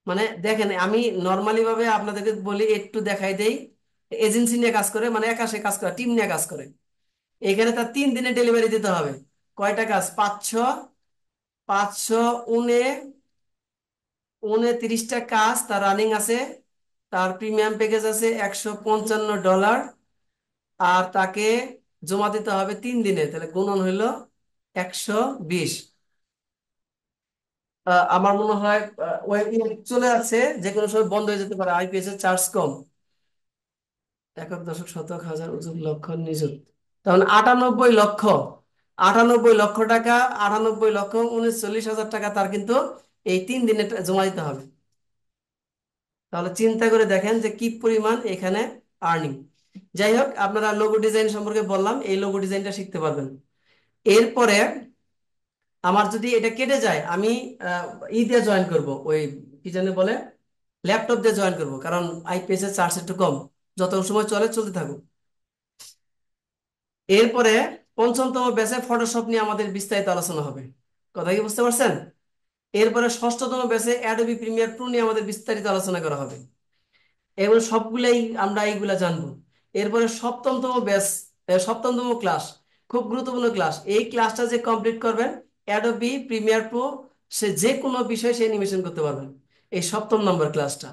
মানে দেখেন আমি নর্মালি ভাবে আপনাদেরকে বলি একটু দেখাই দেই এজেন্সি নিয়ে কাজ করে মানে একাশে কাজ করে টিম নিয়ে কাজ করে এখানে তার তিন দিনে ডেলিভারি দিতে হবে কয়টা কাজ পাঁচশো পাঁচশো উনে তিরিশটা কাজ তার রানিং আছে তার প্রিমিয়াম প্যাকেজ আছে একশো পঞ্চান্ন ডলার আর তাকে জমা দিতে হবে তিন দিনে তাহলে গুণন হইল একশো বিশ আমার মনে হয় ইয়ে চলে আছে যে কোনো সময় বন্ধ হয়ে যেতে পারে আইপিএস এর চার্জ কম একক দশক শতক হাজার উজুর লক্ষ নিযুত তখন আটানব্বই লক্ষ আটানব্বই লক্ষ টাকা আটানব্বই লক্ষ চল্লিশ হাজার টাকা তার কিন্তু এই তিন দিনে জমা দিতে হবে তাহলে চিন্তা করে দেখেন যে কি পরিমাণ এখানে আর্নিং যাই হোক আপনারা লোগো ডিজাইন সম্পর্কে বললাম এই লোগো ডিজাইনটা শিখতে পারবেন এরপরে আমার যদি এটা কেটে যায় আমি ই দিয়ে জয়েন করব ওই কি জানে বলে ল্যাপটপ দিয়ে জয়েন করব কারণ আইপিএস এর চার্জ একটু কম যত সময় চলে চলতে থাকুক এরপরে পঞ্চমতম ব্যাচে ফটোশপ নিয়ে আমাদের বিস্তারিত আলোচনা হবে কথা কি বুঝতে পারছেন এরপরে ষষ্ঠতম ব্যাচে অ্যাডোবি প্রিমিয়ার প্রো নিয়ে আমাদের বিস্তারিত আলোচনা করা হবে এবং সবগুলাই আমরা এইগুলা জানবো এরপরে সপ্তমতম ব্যাচ সপ্তমতম ক্লাস খুব গুরুত্বপূর্ণ ক্লাস এই ক্লাসটা যে কমপ্লিট করবেন অ্যাডোবি প্রিমিয়ার প্রো সে যে কোনো বিষয় সে অ্যানিমেশন করতে পারবেন এই সপ্তম নম্বর ক্লাসটা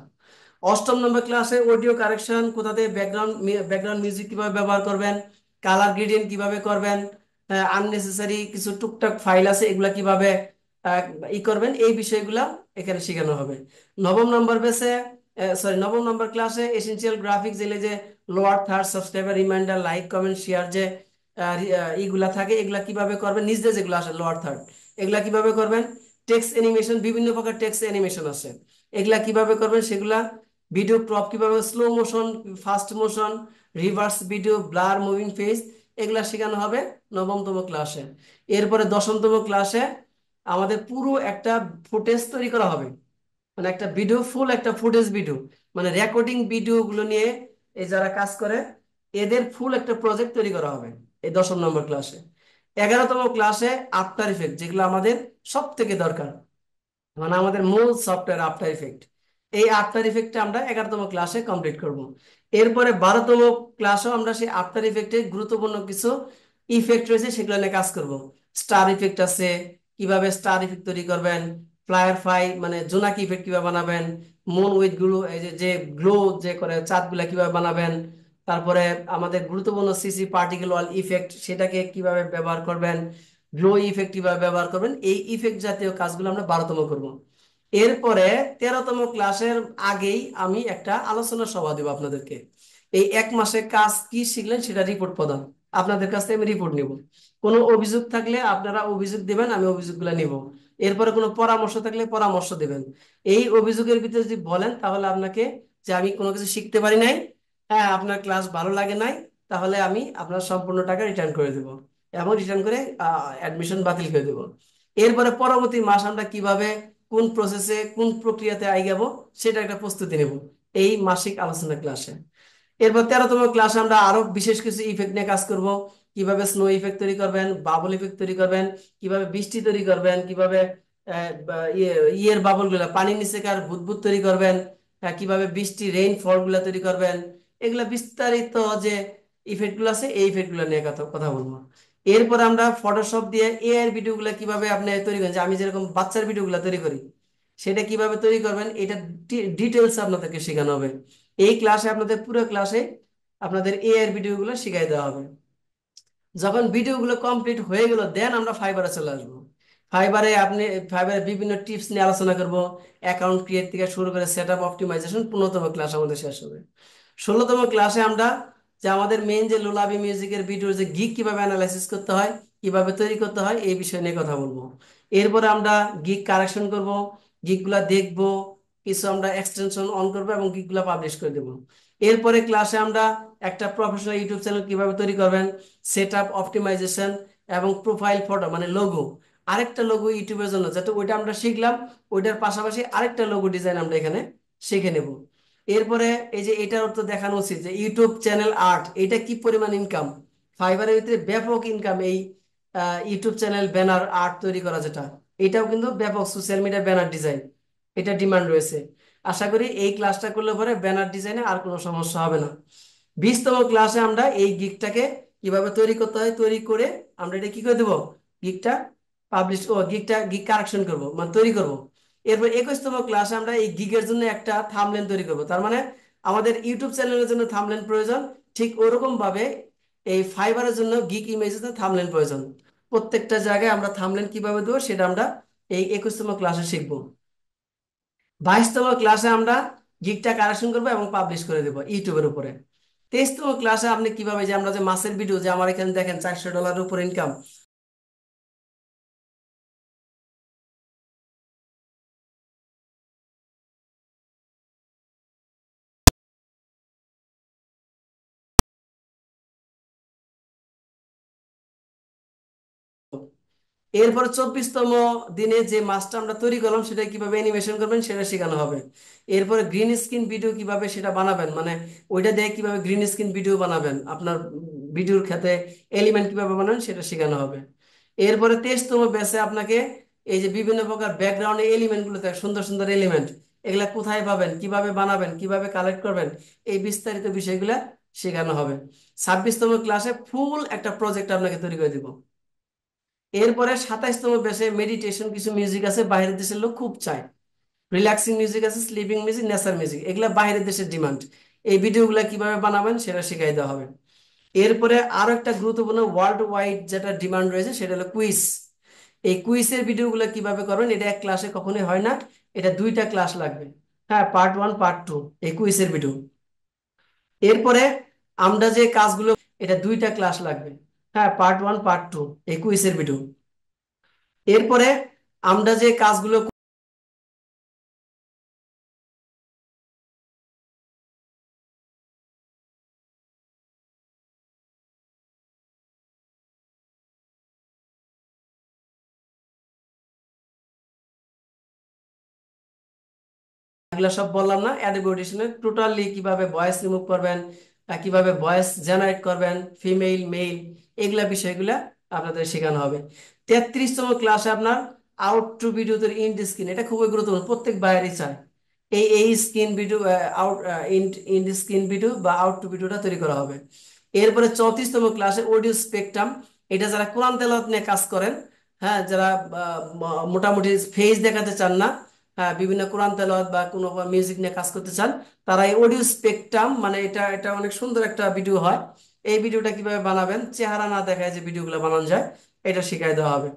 অষ্টম নম্বর ক্লাসে অডিও কারেকশন কোথাতে ব্যাকগ্রাউন্ড ব্যাকগ্রাউন্ড মিউজিক কীভাবে ব্যবহার করবেন কালার গ্রেডিয়েন্ট কিভাবে করবেন আননেসেসারি কিছু টুকটাক ফাইল আছে এগুলা কিভাবে ই করবেন এই বিষয়গুলা এখানে শেখানো হবে নবম নম্বর বেসে সরি নবম নম্বর ক্লাসে এসেন্সিয়াল গ্রাফিক্স এলে যে lower third subscriber reminder like comment share যে ইগুলা থাকে এগুলা কিভাবে করবেন নিজে যেগুলো আসে লোয়ার থার্ড এগুলা কিভাবে করবেন টেক্সট অ্যানিমেশন বিভিন্ন প্রকার টেক্সট অ্যানিমেশন আছে এগুলা কিভাবে করবেন সেগুলা ভিডিও ক্রপ কিভাবে slow motion fast motion reverse video blur moving face এগুলা শেখানো হবে নবমতম ক্লাসে এরপরে দশমতম ক্লাসে আমাদের পুরো একটা ফুটেজ তৈরি করা হবে মানে একটা ভিডিও ফুল একটা ফুটেজ ভিডিও মানে রেকর্ডিং ভিডিওগুলো নিয়ে এই যারা কাজ করে এদের ফুল একটা প্রজেক্ট তৈরি করা হবে এই দশম নম্বর ক্লাসে এগারোতম ক্লাসে আফটার ইফেক্ট যেগুলো আমাদের সব থেকে দরকার মানে আমাদের মূল সফটওয়্যার আফটার ইফেক্ট এই আফটার ইফেক্টটা আমরা এগারোতম ক্লাসে কমপ্লিট করব এরপরে বারোতম ক্লাসেও আমরা সেই আফটার ইফেক্টে গুরুত্বপূর্ণ কিছু ইফেক্ট রয়েছে সেগুলো নিয়ে কাজ করব স্টার ইফেক্ট আছে কিভাবে স্টার ইফেক্ট তৈরি করবেন ফাই মানে জোনাকি ইফেক্ট কিভাবে বানাবেন মন উইথ গ্লো এই যে গ্লো যে করে চাঁদগুলা কিভাবে বানাবেন তারপরে আমাদের গুরুত্বপূর্ণ সিসি পার্টিকেল ওয়াল ইফেক্ট সেটাকে কিভাবে ব্যবহার করবেন গ্লো ইফেক্ট কিভাবে ব্যবহার করবেন এই ইফেক্ট জাতীয় কাজগুলো আমরা বারোতম করব এরপরে তেরোতম ক্লাসের আগেই আমি একটা আলোচনা সভা দেবো আপনাদেরকে এই এক মাসে কাজ কি শিখলেন সেটা রিপোর্ট প্রদান আপনাদের কাছ থেকে আমি রিপোর্ট নিব কোনো অভিযোগ থাকলে আপনারা অভিযোগ দেবেন আমি অভিযোগগুলো নিব এরপরে কোনো পরামর্শ থাকলে পরামর্শ দেবেন এই অভিযোগের ভিতরে যদি বলেন তাহলে আপনাকে যে আমি কোনো কিছু শিখতে পারি নাই হ্যাঁ আপনার ক্লাস ভালো লাগে নাই তাহলে আমি আপনার সম্পূর্ণ টাকা রিটার্ন করে দেবো এবং রিটার্ন করে অ্যাডমিশন বাতিল করে দেবো এরপরে পরবর্তী মাস আমরা কিভাবে কোন প্রসেসে কোন প্রক্রিয়াতে আই যাব সেটা একটা প্রস্তুতি নেব এই মাসিক আলোচনা ক্লাসে এরপর তেরোতম ক্লাসে আমরা আরো বিশেষ কিছু ইফেক্ট নিয়ে কাজ করব কিভাবে স্নো ইফেক্ট তৈরি করবেন বাবল ইফেক্ট তৈরি করবেন কিভাবে বৃষ্টি তৈরি করবেন কিভাবে ইয়ে, ইয়ের বাবল গুলা পানির নিচেকার কার বুদবুদ তৈরি করবেন হ্যাঁ, কিভাবে বৃষ্টি রেইনফল গুলা তৈরি করবেন এগুলা বিস্তারিত যে ইফেক্ট গুলো আছে এই ইফেক্ট গুলো নিয়ে কথা কথা বলবো এরপর আমরা ফটোশপ দিয়ে এআই ভিডিও গুলা কিভাবে আপনি তৈরি করেন যে আমি যেরকম বাচ্চার ভিডিও গুলা তৈরি করি সেটা কিভাবে তৈরি করবেন এটা ডিটেলস আপনাদেরকে শেখানো হবে এই ক্লাসে আপনাদের পুরো ক্লাসে আপনাদের এ এর ভিডিওগুলো শিখাই দেওয়া হবে যখন ভিডিওগুলো কমপ্লিট হয়ে গেল দেন আমরা ফাইবারে চলে আসবো ফাইবারে আপনি ফাইবারে বিভিন্ন টিপস নিয়ে আলোচনা করব অ্যাকাউন্ট ক্রিয়েট থেকে শুরু করে সেট আপ অপটিমাইজেশন পনেরোতম ক্লাস আমাদের শেষ হবে ষোলোতম ক্লাসে আমরা যে আমাদের মেন যে লোলাবি মিউজিকের ভিডিওর যে গিক কীভাবে অ্যানালাইসিস করতে হয় কিভাবে তৈরি করতে হয় এই বিষয় নিয়ে কথা বলবো এরপরে আমরা গিক কারেকশন করব গিকগুলো দেখবো কিছু আমরা এক্সটেনশন অন করবো এবং গিকগুলো পাবলিশ করে দেবো এরপরে ক্লাসে আমরা একটা প্রফেশনাল ইউটিউব চ্যানেল কিভাবে তৈরি করবেন সেট আপ অপটিমাইজেশন এবং প্রোফাইল ফটো মানে লোগো আরেকটা লোগো ইউটিউবের জন্য যাতে ওইটা আমরা শিখলাম ওইটার পাশাপাশি আরেকটা লোগো ডিজাইন আমরা এখানে শিখে নেব এরপরে এই যে এটার তো দেখানো উচিত যে ইউটিউব চ্যানেল আর্ট এটা কি পরিমাণ ইনকাম ফাইবারের ভিতরে ব্যাপক ইনকাম এই ইউটিউব চ্যানেল ব্যানার আর্ট তৈরি করা যেটা এটাও কিন্তু ব্যাপক সোশ্যাল মিডিয়া ব্যানার ডিজাইন এটা ডিমান্ড রয়েছে আশা করি এই ক্লাসটা করলে পরে ব্যানার ডিজাইনে আর কোনো সমস্যা হবে না বিশতম ক্লাসে আমরা এই গিকটাকে কিভাবে তৈরি করতে হয় তৈরি করে আমরা এটা কি করে দেবো গিকটা পাবলিশ ও গিকটা গিক কারেকশন করবো মানে তৈরি করবো এরপর একুশতম ক্লাসে আমরা এই গিগের জন্য একটা থামলেন তৈরি করব তার মানে আমাদের ইউটিউব চ্যানেলের জন্য থামলেন প্রয়োজন ঠিক ওরকম ভাবে এই ফাইবারের জন্য গিক ইমেজের জন্য থামলেন প্রয়োজন প্রত্যেকটা জায়গায় আমরা থামলেন কিভাবে দেবো সেটা আমরা এই একুশতম ক্লাসে শিখবো বাইশতম ক্লাসে আমরা গিকটা কারেকশন করবো এবং পাবলিশ করে দেবো ইউটিউবের উপরে তেইশতম ক্লাসে আপনি কিভাবে যে আমরা যে মাসের ভিডিও যে আমার এখানে দেখেন চারশো ডলারের উপর ইনকাম এরপরে চব্বিশতম দিনে যে মাছটা আমরা তৈরি করলাম সেটা কিভাবে অ্যানিমেশন করবেন সেটা শেখানো হবে এরপরে গ্রিন স্ক্রিন ভিডিও কিভাবে সেটা বানাবেন মানে ওইটা দিয়ে কিভাবে গ্রিন স্ক্রিন ভিডিও বানাবেন আপনার ভিডিওর ক্ষেত্রে এলিমেন্ট কিভাবে বানাবেন সেটা শেখানো হবে এরপরে তেইশতম ব্যাসে আপনাকে এই যে বিভিন্ন প্রকার ব্যাকগ্রাউন্ডে গুলো থাকে সুন্দর সুন্দর এলিমেন্ট এগুলা কোথায় পাবেন কিভাবে বানাবেন কিভাবে কালেক্ট করবেন এই বিস্তারিত বিষয়গুলো শেখানো হবে ছাব্বিশতম ক্লাসে ফুল একটা প্রজেক্ট আপনাকে তৈরি করে দিব এরপরে সাতাইশতম বেসে মেডিটেশন কিছু মিউজিক আছে বাইরের দেশের লোক খুব চায় রিল্যাক্সিং মিউজিক আছে স্লিপিং মিউজিক নেচার মিউজিক এগুলা বাইরের দেশের ডিমান্ড এই ভিডিওগুলো কিভাবে বানাবেন সেটা শেখাই দেওয়া হবে এরপরে আরো একটা গুরুত্বপূর্ণ ওয়ার্ল্ড ওয়াইড যেটা ডিমান্ড রয়েছে সেটা হলো কুইজ এই কুইজের ভিডিওগুলো কিভাবে করবেন এটা এক ক্লাসে কখনোই হয় না এটা দুইটা ক্লাস লাগবে হ্যাঁ পার্ট ওয়ান পার্ট টু এই কুইজের ভিডিও এরপরে আমরা যে কাজগুলো এটা দুইটা ক্লাস লাগবে হ্যাঁ পার্ট ওয়ান পার্ট টু একুশের ভিডিও এরপরে আমরা যে কাজগুলো এগুলো সব বললাম না অ্যাডভোকেশনে টোটালি কিভাবে ভয়েস রিমুভ করবেন কিভাবে ভয়েস জেনারেট করবেন ফিমেল মেল এগুলা বিষয়গুলা আপনাদের শেখানো হবে তেত্রিশতম ক্লাসে আপনার আউট টু ভিডিও তৈরি ইন স্ক্রিন এটা খুবই গুরুত্বপূর্ণ প্রত্যেক বাইরেই চায় এই এই screen video out in screen video বা আউট টু ভিডিওটা তৈরি করা হবে এরপরে চৌত্রিশতম ক্লাসে অডিও স্পেকট্রাম এটা যারা কোরআন তেলাওয়াত নিয়ে কাজ করেন হ্যাঁ যারা মোটামুটি ফেজ দেখাতে চান না হ্যাঁ বিভিন্ন কোরআন তেলাওয়াত বা কোনো মিউজিক নিয়ে কাজ করতে চান তারা এই অডিও স্পেকট্রাম মানে এটা এটা অনেক সুন্দর একটা ভিডিও হয় এই ভিডিওটা কিভাবে বানাবেন চেহারা না দেখায় যে ভিডিওগুলো বানানো যায় এটা শিখাই দেওয়া হবে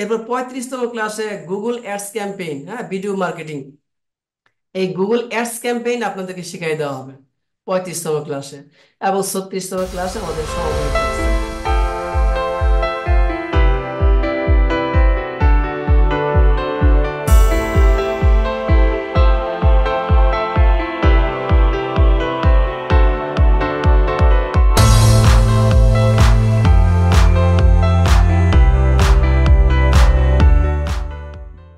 এরপর পঁয়ত্রিশতম ক্লাসে গুগল অ্যাডস ক্যাম্পেইন হ্যাঁ ভিডিও মার্কেটিং এই গুগল অ্যাডস ক্যাম্পেইন আপনাদেরকে শিখাই দেওয়া হবে পঁয়ত্রিশতম ক্লাসে এবং ছত্রিশতম ক্লাসে আমাদের সমাবেশ